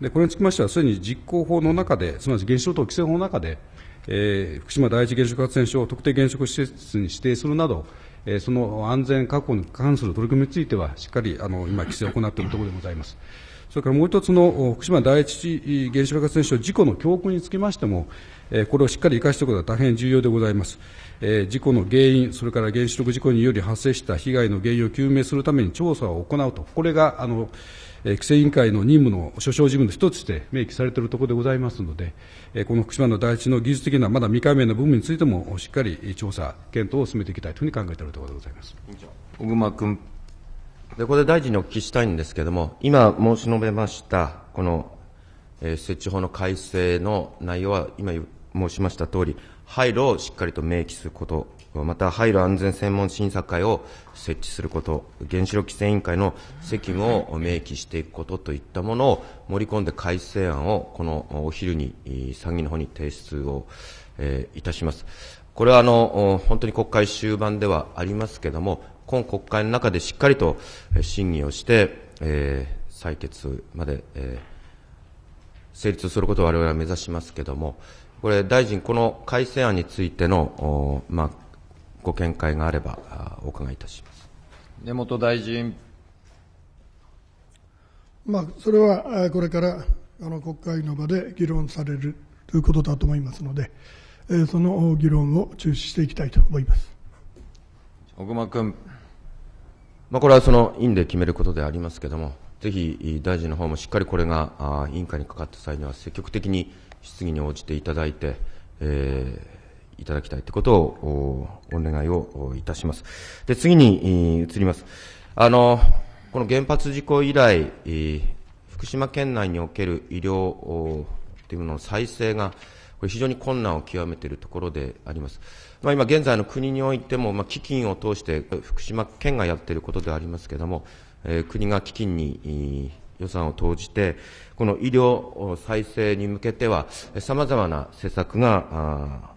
でこれにつきましては、すでに実行法の中で、つまり原子炉等規制法の中で、えー、福島第一原子力発電所を特定原子力施設に指定するなど、えー、その安全確保に関する取り組みについては、しっかりあの今、規制を行っているところでございます。それからもう一つの福島第一原子力発電所事故の教訓につきましても、これをしっかり生かしていくことは大変重要でございます。事故の原因、それから原子力事故により発生した被害の原因を究明するために調査を行うと、これがあの規制委員会の任務の所掌事務の一つとして明記されているところでございますので、この福島の第一の技術的な、まだ未解明の部分についても、しっかり調査、検討を進めていきたいというふうに考えているところでございます。小熊君で、ここで大臣にお聞きしたいんですけれども、今申し述べました、この、えー、設置法の改正の内容は、今申しました通り、廃炉をしっかりと明記すること、また廃炉安全専門審査会を設置すること、原子力規制委員会の責務を明記していくことといったものを盛り込んで改正案をこのお昼に参議院の方に提出を、えー、いたします。これはあの本当に国会終盤ではありますけれども、今国会の中でしっかりと審議をして、えー、採決まで、えー、成立することを我々は目指しますけれども、これ、大臣、この改正案についての、まあ、ご見解があればあお伺いいたします根本大臣。まあ、それはこれからあの国会の場で議論されるということだと思いますので、えー、その議論を中止していきたいと思います。小熊君。まあ、これはその委員で決めることでありますけれども、ぜひ大臣の方もしっかりこれが委員会にかかった際には、積極的に質疑に応じていただいて、えー、いただきたいということをお願いをいたします。で、次に移ります。あの、この原発事故以来、福島県内における医療というものの再生が、これ非常に困難を極めているところであります。まあ、今現在の国においても、まあ、基金を通して福島県がやっていることでありますけれども、えー、国が基金に予算を投じて、この医療再生に向けては、さまざまな施策が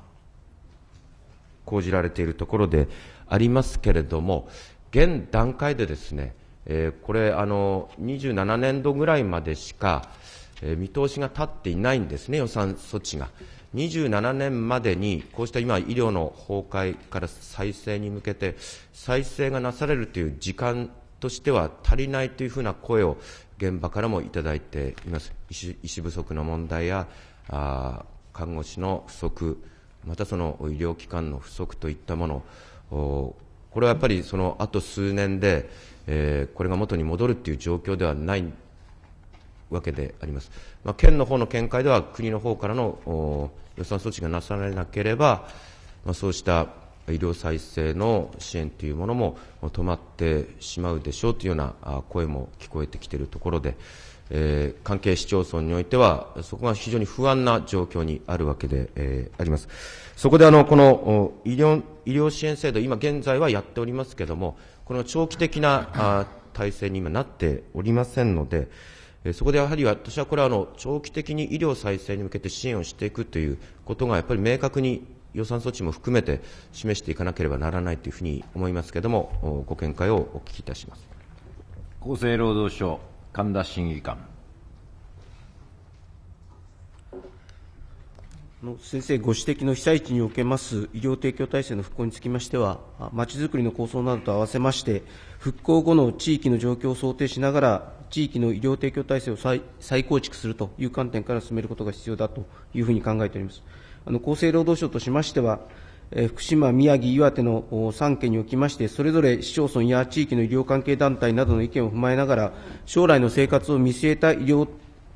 講じられているところでありますけれども、現段階でですね、えー、これあの、27年度ぐらいまでしか、えー、見通しが立っていないんですね、予算措置が。27年までに、こうした今、医療の崩壊から再生に向けて、再生がなされるという時間としては足りないというふうな声を現場からもいただいています。医師不足の問題やあ看護師の不足、またその医療機関の不足といったもの、これはやっぱりそのあと数年で、えー、これが元に戻るという状況ではないわけであります。まあ、県の方の見解では、国の方からの予算措置がなされなければ、まあ、そうした医療再生の支援というものも止まってしまうでしょうというような声も聞こえてきているところで、えー、関係市町村においては、そこが非常に不安な状況にあるわけで、えー、あります。そこであの、この医療医療支援制度、今現在はやっておりますけれども、この長期的なあ体制に今なっておりませんので、そこでやはり私はこれはあの長期的に医療再生に向けて支援をしていくということがやっぱり明確に予算措置も含めて示していかなければならないというふうに思いますけれども、ご見解をお聞きいたします厚生労働省、神田審議官。先生ご指摘の被災地におけます医療提供体制の復興につきましては、まちづくりの構想などと合わせまして、復興後の地域の状況を想定しながら、地域の医療提供体制を再再構築するという観点から進めることが必要だというふうに考えております。あの厚生労働省としましては、え福島、宮城、岩手の3県におきまして、それぞれ市町村や地域の医療関係団体などの意見を踏まえながら、将来の生活を見据えた医療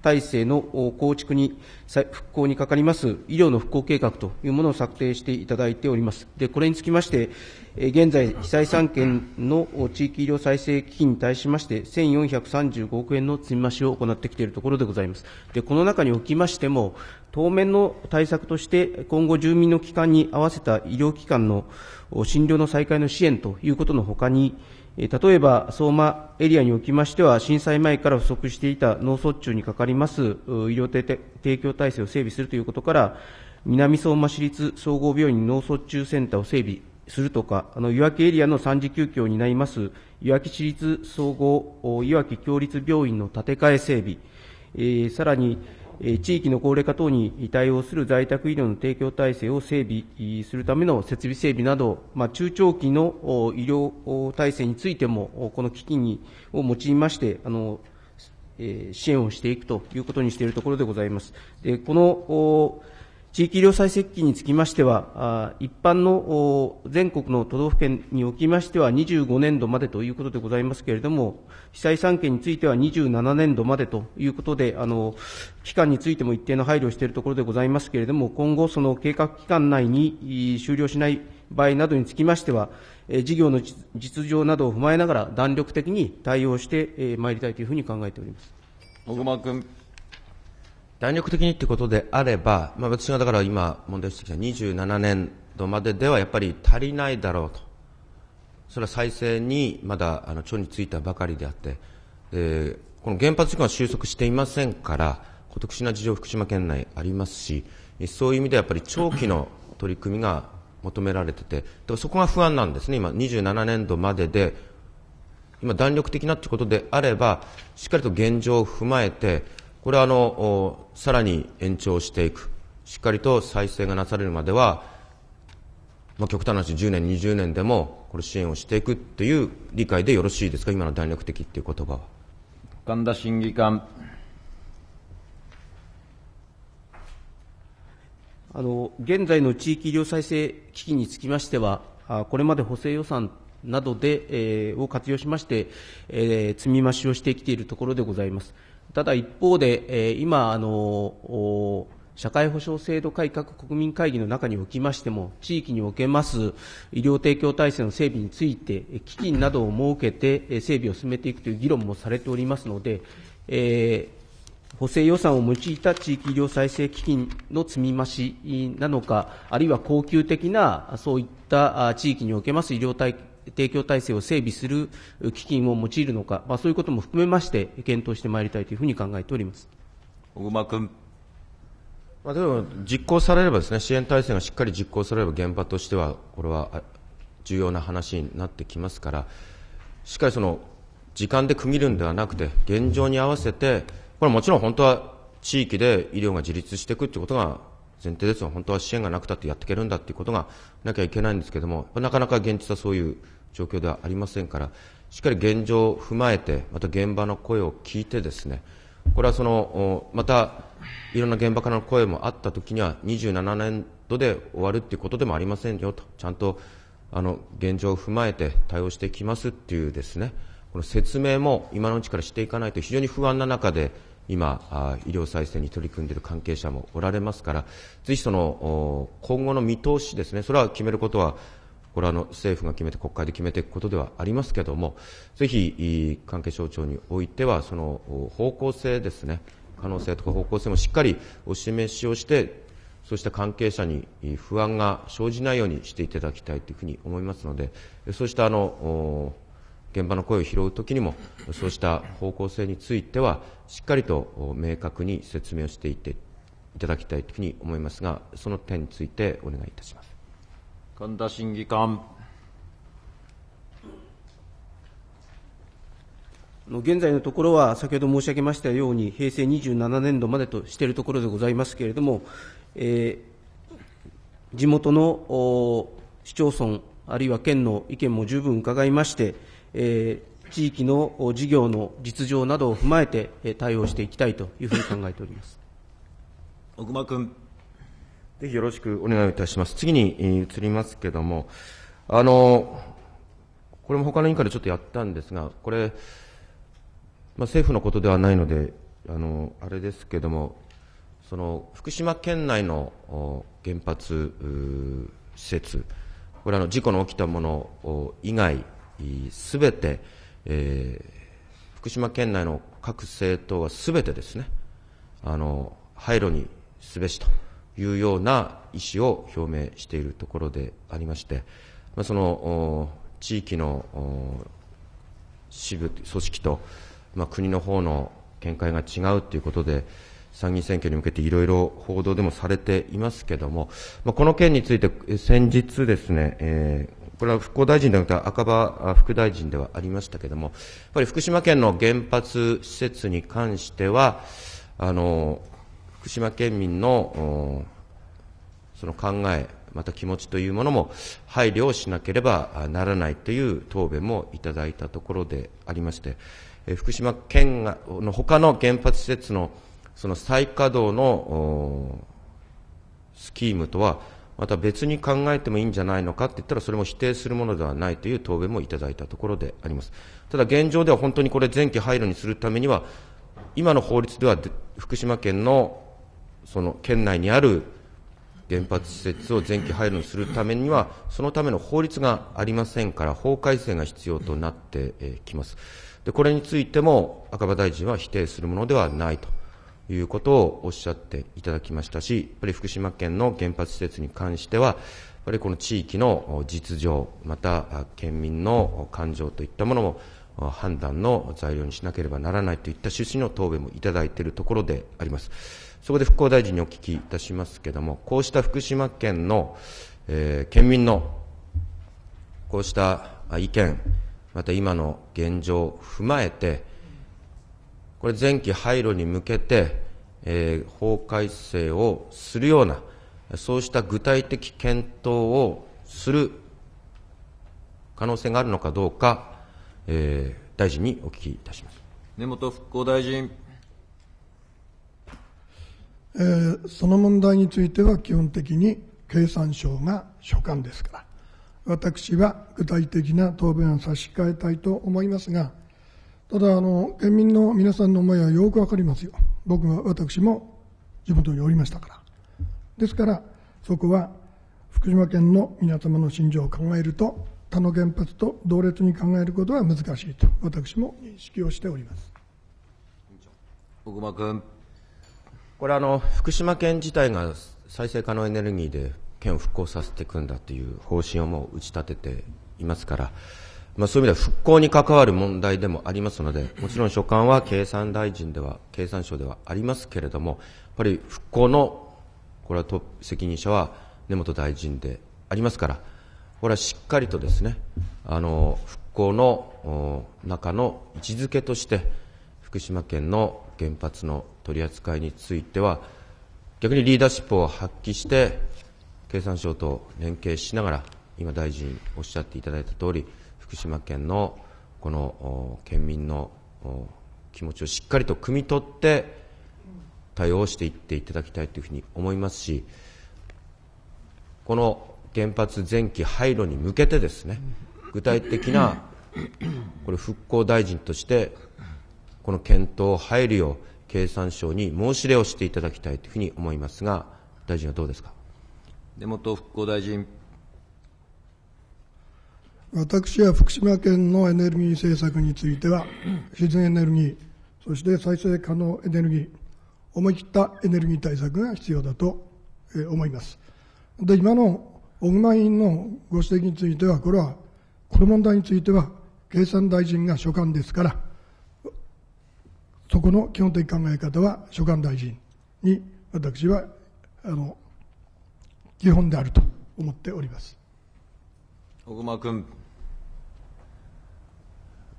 体制の構築に、復興にかかります医療の復興計画というものを策定していただいております。で、これにつきまして、現在、被災3県の地域医療再生基金に対しまして、1435億円の積み増しを行ってきているところでございます。で、この中におきましても、当面の対策として、今後住民の帰還に合わせた医療機関の診療の再開の支援ということのほかに、例えば、相馬エリアにおきましては、震災前から不足していた脳卒中にかかります医療提供体制を整備するということから、南相馬市立総合病院脳卒中センターを整備するとか、あの岩木エリアの三次休憩を担います、岩木市立総合岩木共立病院の建て替え整備、えー、さらに、地域の高齢化等に対応する在宅医療の提供体制を整備するための設備整備など、まあ、中長期の医療体制についても、この基金にを用いまして、あの支援をしていくということにしているところでございます。でこの地域医療再設計につきましては、一般の全国の都道府県におきましては25年度までということでございますけれども、被災産権については27年度までということで、あの、期間についても一定の配慮しているところでございますけれども、今後その計画期間内に終了しない場合などにつきましては、事業の実情などを踏まえながら弾力的に対応してまいりたいというふうに考えております。小熊君。弾力的にってことであれば、まあ、私がだから今問題してきた27年度までではやっぱり足りないだろうとそれは再生にまだあのんについたばかりであって、えー、この原発事故は収束していませんから孤独な事情福島県内ありますしそういう意味ではやっぱり長期の取り組みが求められててでもそこが不安なんですね今27年度までで今弾力的なということであればしっかりと現状を踏まえてこれはあのさらに延長していく、しっかりと再生がなされるまでは、まあ、極端な話、10年、20年でもこれ支援をしていくという理解でよろしいですか、今の弾力的っていう言葉は。神田審議官あの現在の地域医療再生基金につきましては、これまで補正予算などで、えー、を活用しまして、えー、積み増しをしてきているところでございます。ただ一方で、えー、今あの、社会保障制度改革国民会議の中におきましても、地域におけます医療提供体制の整備について、基金などを設けて整備を進めていくという議論もされておりますので、えー補正予算を用いた地域医療再生基金の積み増しなのか、あるいは恒久的なそういった地域におけます医療体提供体制を整備する基金を用いるのか、まあ、そういうことも含めまして、検討してまいりたいというふうに考えております小熊君。まあ、でも実行されればですね支援体制がしっかり実行されれば現場としてはこれは重要な話になってきますからしっかりその時間で区切るんではなくて現状に合わせてこれもちろん本当は地域で医療が自立していくということが前提ですが本当は支援がなくたってやっていけるんだということがなきゃいけないんですけれどもなかなか現実はそういう状況ではありませんから、しっかり現状を踏まえて、また現場の声を聞いてですね、これはそのまたいろんな現場からの声もあったときには、27年度で終わるということでもありませんよと、ちゃんとあの現状を踏まえて対応していきますっていうですね、この説明も今のうちからしていかないと非常に不安な中で、今、医療再生に取り組んでいる関係者もおられますから、ぜひその今後の見通しですね、それは決めることはこれはあの政府が決めて国会で決めていくことではありますけども、ぜひ関係省庁においては、その方向性ですね、可能性とか方向性もしっかりお示しをして、そうした関係者に不安が生じないようにしていただきたいというふうに思いますので、そうしたあの現場の声を拾うときにも、そうした方向性については、しっかりと明確に説明をしていっていただきたいというふうに思いますが、その点についてお願いいたします。神田審議官。現在のところは、先ほど申し上げましたように、平成27年度までとしているところでございますけれども、えー、地元の市町村、あるいは県の意見も十分伺いまして、えー、地域の事業の実情などを踏まえて、対応していきたいというふうに考えております。奥間君。ぜひよろしくお願いいたします。次に、移りますけれども、あの、これも他の委員会でちょっとやったんですが、これ、まあ、政府のことではないので、あの、あれですけれども、その、福島県内の原発施設、これあの、事故の起きたもの以外、すべて、えー、福島県内の各政党はすべてですね、あの、廃炉にすべしと。いうような意思を表明しているところでありまして、まあ、その地域の支部、組織と、まあ、国の方の見解が違うということで、参議院選挙に向けていろいろ報道でもされていますけれども、まあ、この件について、先日ですね、えこれは復興大臣ではなくて赤羽副大臣ではありましたけれども、やっぱり福島県の原発施設に関しては、あの福島県民のその考え、また気持ちというものも配慮をしなければならないという答弁もいただいたところでありまして、福島県がの他の原発施設のその再稼働のスキームとは、また別に考えてもいいんじゃないのかって言ったら、それも否定するものではないという答弁もいただいたところであります。ただ現状では本当にこれ前期廃炉にするためには、今の法律では福島県のその県内にある原発施設を前期廃炉にするためには、そのための法律がありませんから、法改正が必要となってきます。でこれについても赤羽大臣は否定するものではないということをおっしゃっていただきましたし、やっぱり福島県の原発施設に関しては、やっぱりこの地域の実情、また県民の感情といったものも判断の材料にしなければならないといった趣旨の答弁もいただいているところであります。そこで復興大臣にお聞きいたしますけれども、こうした福島県の、えー、県民のこうした意見、また今の現状を踏まえて、これ、前期廃炉に向けて、えー、法改正をするような、そうした具体的検討をする可能性があるのかどうか、えー、大臣にお聞きいたします根本復興大臣。えー、その問題については基本的に経産省が所管ですから、私は具体的な答弁を差し控えたいと思いますが、ただあの、県民の皆さんの思いはよくわかりますよ。僕は、私も地元におりましたから。ですから、そこは福島県の皆様の心情を考えると、他の原発と同列に考えることは難しいと、私も認識をしております。小熊君。これあの福島県自体が再生可能エネルギーで県を復興させていくんだという方針をもう打ち立てていますから、まあ、そういう意味では復興に関わる問題でもありますので、もちろん所管は経産大臣では、経産省ではありますけれども、やっぱり復興のこれはと責任者は根本大臣でありますから、これはしっかりとですね、あの復興の中の位置づけとして、福島県の原発の取り扱いについては、逆にリーダーシップを発揮して、経産省と連携しながら、今、大臣おっしゃっていただいたとおり、福島県のこの県民の気持ちをしっかりと汲み取って、対応していっていただきたいというふうに思いますし、この原発前期廃炉に向けてですね、具体的なこれ復興大臣としてこの検討を入るよう、経産省に申し出をしていただきたいというふうに思いますが、大臣はどうですか。根本復興大臣私は福島県のエネルギー政策については、自然エネルギー、そして再生可能エネルギー、思い切ったエネルギー対策が必要だと思います。で、今の小熊委員のご指摘については、これは、この問題については、経産大臣が所管ですから、そこの基本的考え方は所管大臣に私はあの基本であると思っております小熊君、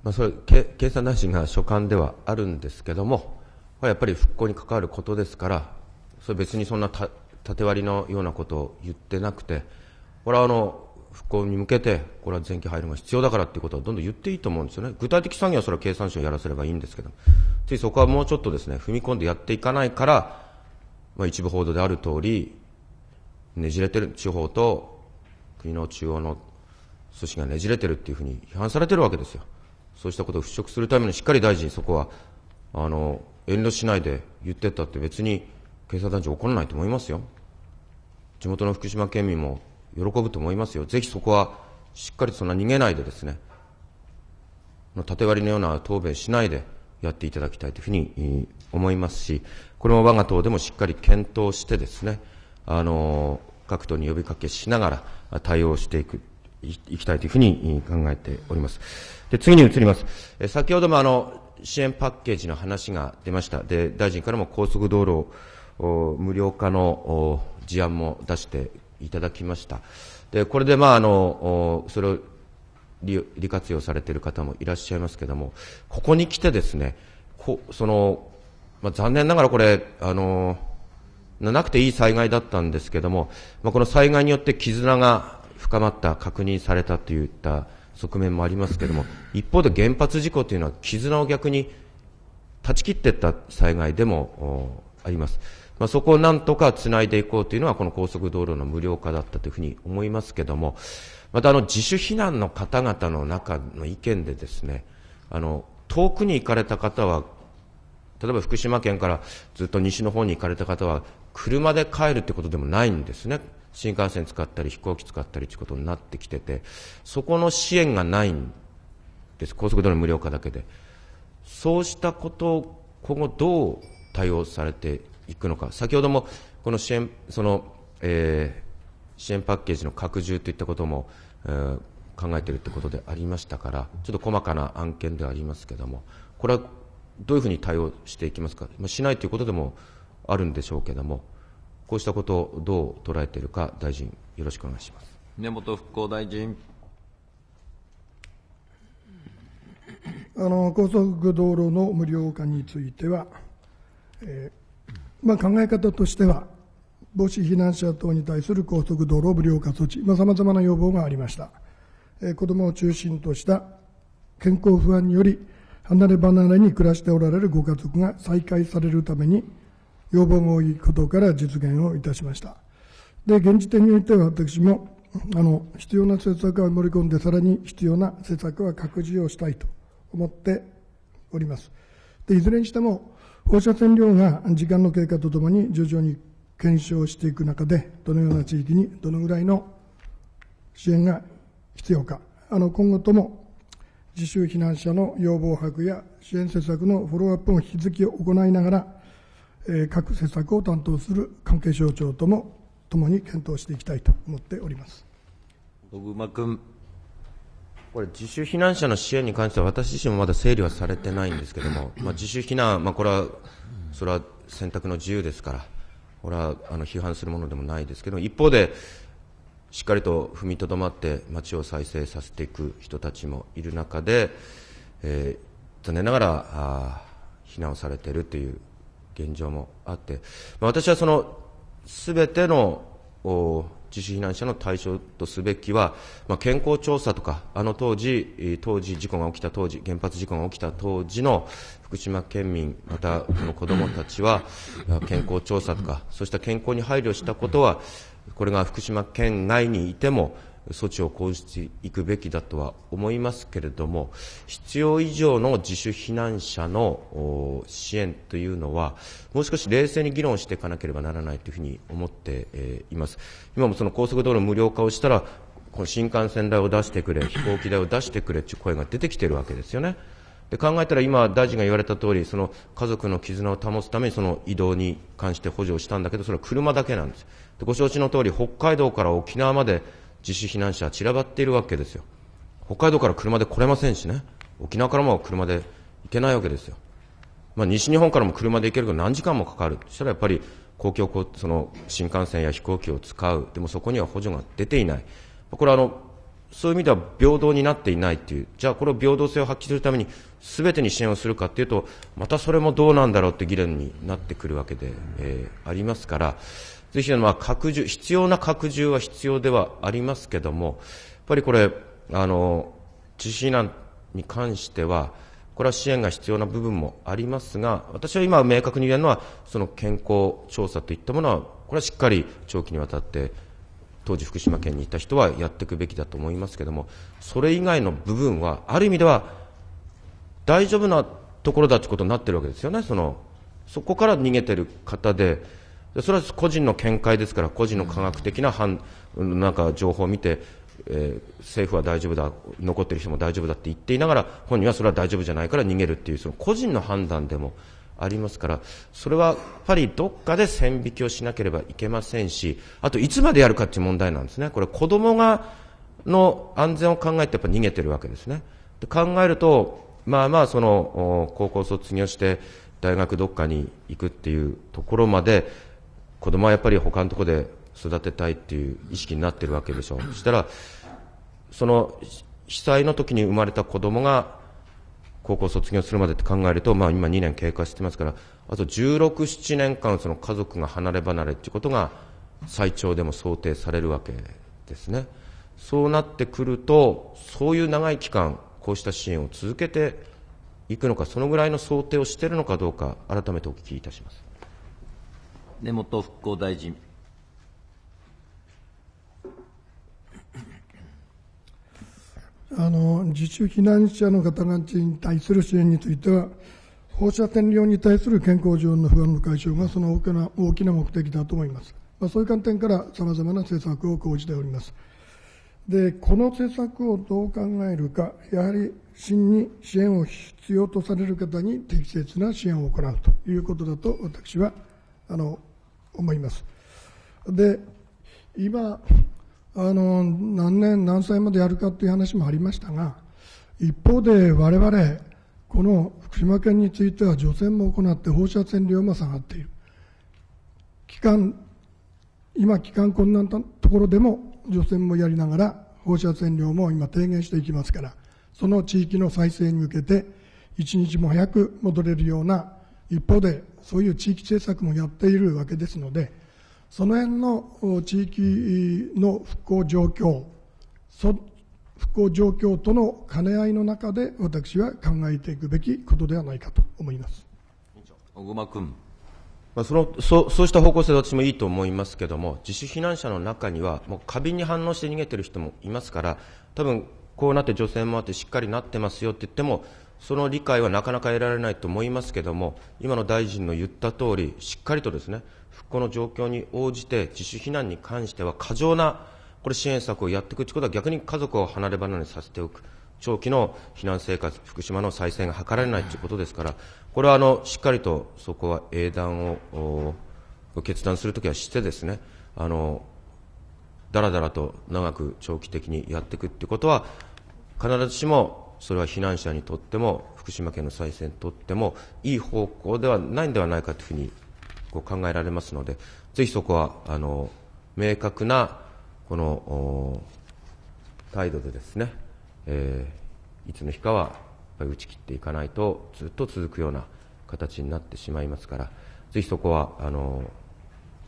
まあ、それ経産大臣が所管ではあるんですけども、やっぱり復興に関わることですから、それ別にそんなた縦割りのようなことを言ってなくて、これはあの復興に向けて、これは前期配慮が必要だからっていうことはどんどん言っていいと思うんですよね。具体的産業はそれは経産省やらせればいいんですけど、ついそこはもうちょっとですね、踏み込んでやっていかないから、まあ、一部報道である通り、ねじれてる地方と国の中央の組織がねじれてるっていうふうに批判されてるわけですよ。そうしたことを払拭するためにしっかり大臣そこは、あの、遠慮しないで言ってったって別に警察団長怒らないと思いますよ。地元の福島県民も喜ぶと思いますよ。ぜひそこは、しっかりそんな逃げないでですね、縦割りのような答弁しないでやっていただきたいというふうに思いますし、これも我が党でもしっかり検討してですね、あの、各党に呼びかけしながら対応していく、いきたいというふうに考えております。で、次に移ります。え先ほどもあの、支援パッケージの話が出ました。で、大臣からも高速道路を無料化の事案も出していただきました。で、これで、まあ、あの、それを利利活用されている方もいらっしゃいますけれども、ここに来てですね、こその、まあ、残念ながらこれ、あの、なくていい災害だったんですけれども、まあ、この災害によって絆が深まった、確認されたといった側面もありますけれども、一方で原発事故というのは絆を逆に断ち切っていった災害でもあります。まあ、そこをなんとかつないでいこうというのは、この高速道路の無料化だったというふうに思いますけども、またあの自主避難の方々の中の意見でですね、あの遠くに行かれた方は、例えば福島県からずっと西の方に行かれた方は、車で帰るってことでもないんですね。新幹線使ったり飛行機使ったりということになってきてて、そこの支援がないんです。高速道路無料化だけで。そうしたことを今後どう対応されていくのか、先ほどもこの支援その、えー、支援パッケージの拡充といったことも、えー、考えているということでありましたから、ちょっと細かな案件ではありますけれども、これはどういうふうに対応していきますか、まあ、しないということでもあるんでしょうけれども、こうしたことをどう捉えているか、大臣、よろしくお願いします根本復興大臣。あの高速道路の無料化については、えーまあ、考え方としては、母子避難者等に対する高速道路無料化措置、さまざ、まな要望がありました。えー、子どもを中心とした健康不安により、離れ離れに暮らしておられるご家族が再開されるために、要望が多いことから実現をいたしました。で、現時点においては私も、あの、必要な政策は盛り込んで、さらに必要な政策は拡充をしたいと思っております。で、いずれにしても、放射線量が時間の経過とともに徐々に検証していく中で、どのような地域にどのぐらいの支援が必要か、あの今後とも自主避難者の要望把握や支援施策のフォローアップも引き続き行いながら、えー、各施策を担当する関係省庁とも、ともに検討していきたいと思っております。小熊君。これ自主避難者の支援に関しては私自身もまだ整理はされてないんですけども、まあ、自主避難、まあ、これはそれは選択の自由ですから、これはあの批判するものでもないですけど、一方で、しっかりと踏みとどまって街を再生させていく人たちもいる中で、えー、残念ながらあ避難をされているという現状もあって、まあ、私はその全てのお自主避難者の対象とすべきは、まあ、健康調査とか、あの当時、当時事故が起きた当時、原発事故が起きた当時の福島県民、またその子どもたちは、健康調査とか、そうした健康に配慮したことは、これが福島県内にいても、措置を講じていくべきだとは思いますけれども、必要以上の自主避難者の支援というのは、もう少し冷静に議論していかなければならないというふうに思っています。今もその高速道路無料化をしたら、この新幹線代を出してくれ、飛行機代を出してくれという声が出てきているわけですよね。で考えたら今、大臣が言われた通り、その家族の絆を保つためにその移動に関して補助をしたんだけど、それは車だけなんです。でご承知の通り、北海道から沖縄まで自主避難者散らばっているわけですよ。北海道から車で来れませんしね。沖縄からも車で行けないわけですよ。まあ、西日本からも車で行けるけど何時間もかかる。そしたらやっぱり公共その新幹線や飛行機を使う。でもそこには補助が出ていない。これはあの、そういう意味では平等になっていないっていう。じゃあこれを平等性を発揮するために全てに支援をするかっていうと、またそれもどうなんだろうって議論になってくるわけで、えー、ありますから、ぜひ、まあ、拡充、必要な拡充は必要ではありますけども、やっぱりこれ、あの、自難に関しては、これは支援が必要な部分もありますが、私は今明確に言えるのは、その健康調査といったものは、これはしっかり長期にわたって、当時福島県にいた人はやっていくべきだと思いますけども、それ以外の部分は、ある意味では、大丈夫なところだということになってるわけですよね。その、そこから逃げてる方で、でそれは個人の見解ですから、個人の科学的なん、なんか情報を見て、えー、政府は大丈夫だ、残ってる人も大丈夫だって言っていながら、本人はそれは大丈夫じゃないから逃げるっていう、その個人の判断でもありますから、それはやっぱりどっかで線引きをしなければいけませんし、あといつまでやるかっていう問題なんですね。これ子供が、の安全を考えてやっぱ逃げてるわけですね。で考えると、まあまあその、高校卒業して、大学どっかに行くっていうところまで子供はやっぱり他のとこで育てたいっていう意識になってるわけでしょそしたらその被災の時に生まれた子供が高校卒業するまでって考えると、まあ、今2年経過してますからあと1617年間その家族が離れ離れっていうことが最長でも想定されるわけですねそうなってくるとそういう長い期間こうした支援を続けていくのかそのぐらいの想定をしているのかどうか改めてお聞きいたします根本復興大臣。あの自主避難者の方々に対する支援については、放射線量に対する健康上の不安の解消がその大きな大きな目的だと思います。まあ、そういう観点からさまざまな政策を講じております。で、この政策をどう考えるか、やはり真に支援を必要とされる方に適切な支援を行うということだと私はあの思います。で、今、あの、何年何歳までやるかという話もありましたが、一方で我々、この福島県については除染も行って放射線量も下がっている。期間今期間困難なところでも除染もやりながら放射線量も今低減していきますから、その地域の再生に向けて一日も早く戻れるような一方でそういう地域政策もやっているわけですので、その辺の地域の復興状況、復興状況との兼ね合いの中で、私は考えていくべきことではないかと思います小熊君、まあ、そのそそうした方向性は私もいいと思いますけども、自主避難者の中には、もう過敏に反応して逃げてる人もいますから、多分こうなって女性もあって、しっかりなってますよって言っても、その理解はなかなか得られないと思いますけれども、今の大臣の言った通り、しっかりとですね、復興の状況に応じて、自主避難に関しては過剰なこれ支援策をやっていくということは、逆に家族を離れ離れさせておく。長期の避難生活、福島の再生が図られないということですから、これはあのしっかりとそこは英断を決断するときはしてですね、あのだらだらと長く長期的にやっていくということは、必ずしもそれは避難者にとっても福島県の再生にとってもいい方向ではないんではないかというふうにこう考えられますので、ぜひそこはあの明確なこの態度でですね、えー、いつの日かはやっぱり打ち切っていかないとずっと続くような形になってしまいますから、ぜひそこはあの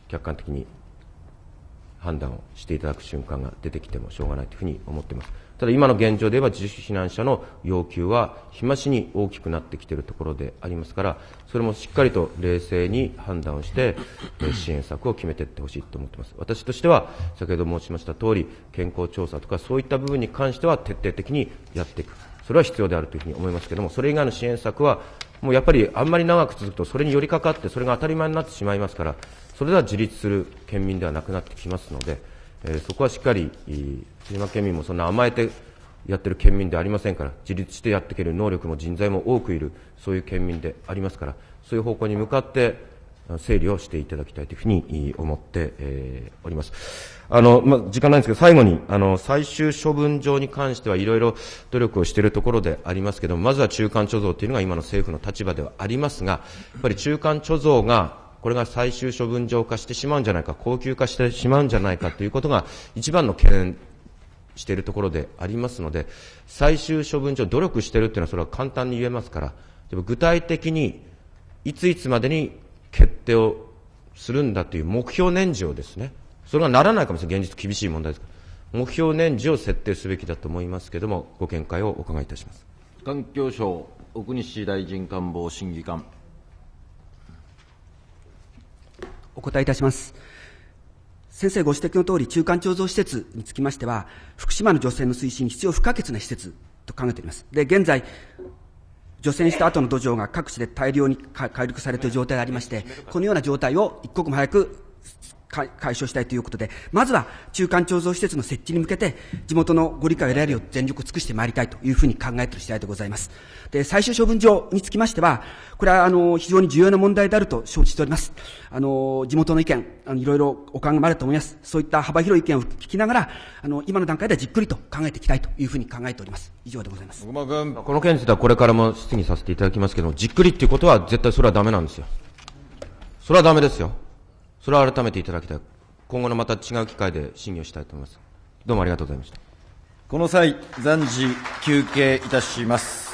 客観的に判断をしていただく瞬間が出てきてもしょうがないというふうに思っています。ただ今の現状で言えば自主避難者の要求は日増しに大きくなってきているところでありますから、それもしっかりと冷静に判断をして、支援策を決めていってほしいと思っています。私としては、先ほど申しました通り、健康調査とかそういった部分に関しては徹底的にやっていく。それは必要であるというふうに思いますけれども、それ以外の支援策は、もうやっぱりあんまり長く続くと、それに寄りかかって、それが当たり前になってしまいますから、それでは自立する県民ではなくなってきますので、えー、そこはしっかり、え島県民もそんな甘えてやってる県民でありませんから、自立してやっていける能力も人材も多くいる、そういう県民でありますから、そういう方向に向かって、整理をしていただきたいというふうに思って、えー、おります。あの、まあ、時間ないんですけど、最後に、あの、最終処分場に関してはいろいろ努力をしているところでありますけども、まずは中間貯蔵というのが今の政府の立場ではありますが、やっぱり中間貯蔵がこれが最終処分場化してしまうんじゃないか、高級化してしまうんじゃないかということが一番の懸念しているところでありますので、最終処分場、努力しているというのはそれは簡単に言えますから、でも具体的にいついつまでに決定をするんだという目標年次をですね、それがならないかもしれない。現実厳しい問題ですから。目標年次を設定すべきだと思いますけれども、ご見解をお伺いいたします。環境省、奥西大臣官房審議官。お答えいたします。先生ご指摘のとおり、中間貯蔵施設につきましては、福島の除染の推進に必要不可欠な施設と考えております。で、現在、除染した後の土壌が各地で大量に回復されている状態がありまして、このような状態を一刻も早く解消したいということで、まずは中間貯蔵施設の設置に向けて、地元のご理解を得られるよう全力を尽くしてまいりたいというふうに考えている次第でございます。で、最終処分場につきましては、これは、あの、非常に重要な問題であると承知しております。あの、地元の意見、あのいろいろお考えもあると思います。そういった幅広い意見を聞きながら、あの、今の段階ではじっくりと考えていきたいというふうに考えております。以上でございます。君、この件についてはこれからも質疑させていただきますけども、じっくりっていうことは絶対それはダメなんですよ。それはダメですよ。それは改めていただきたい。今後のまた違う機会で審議をしたいと思います。どうもありがとうございました。この際、暫時休憩いたします。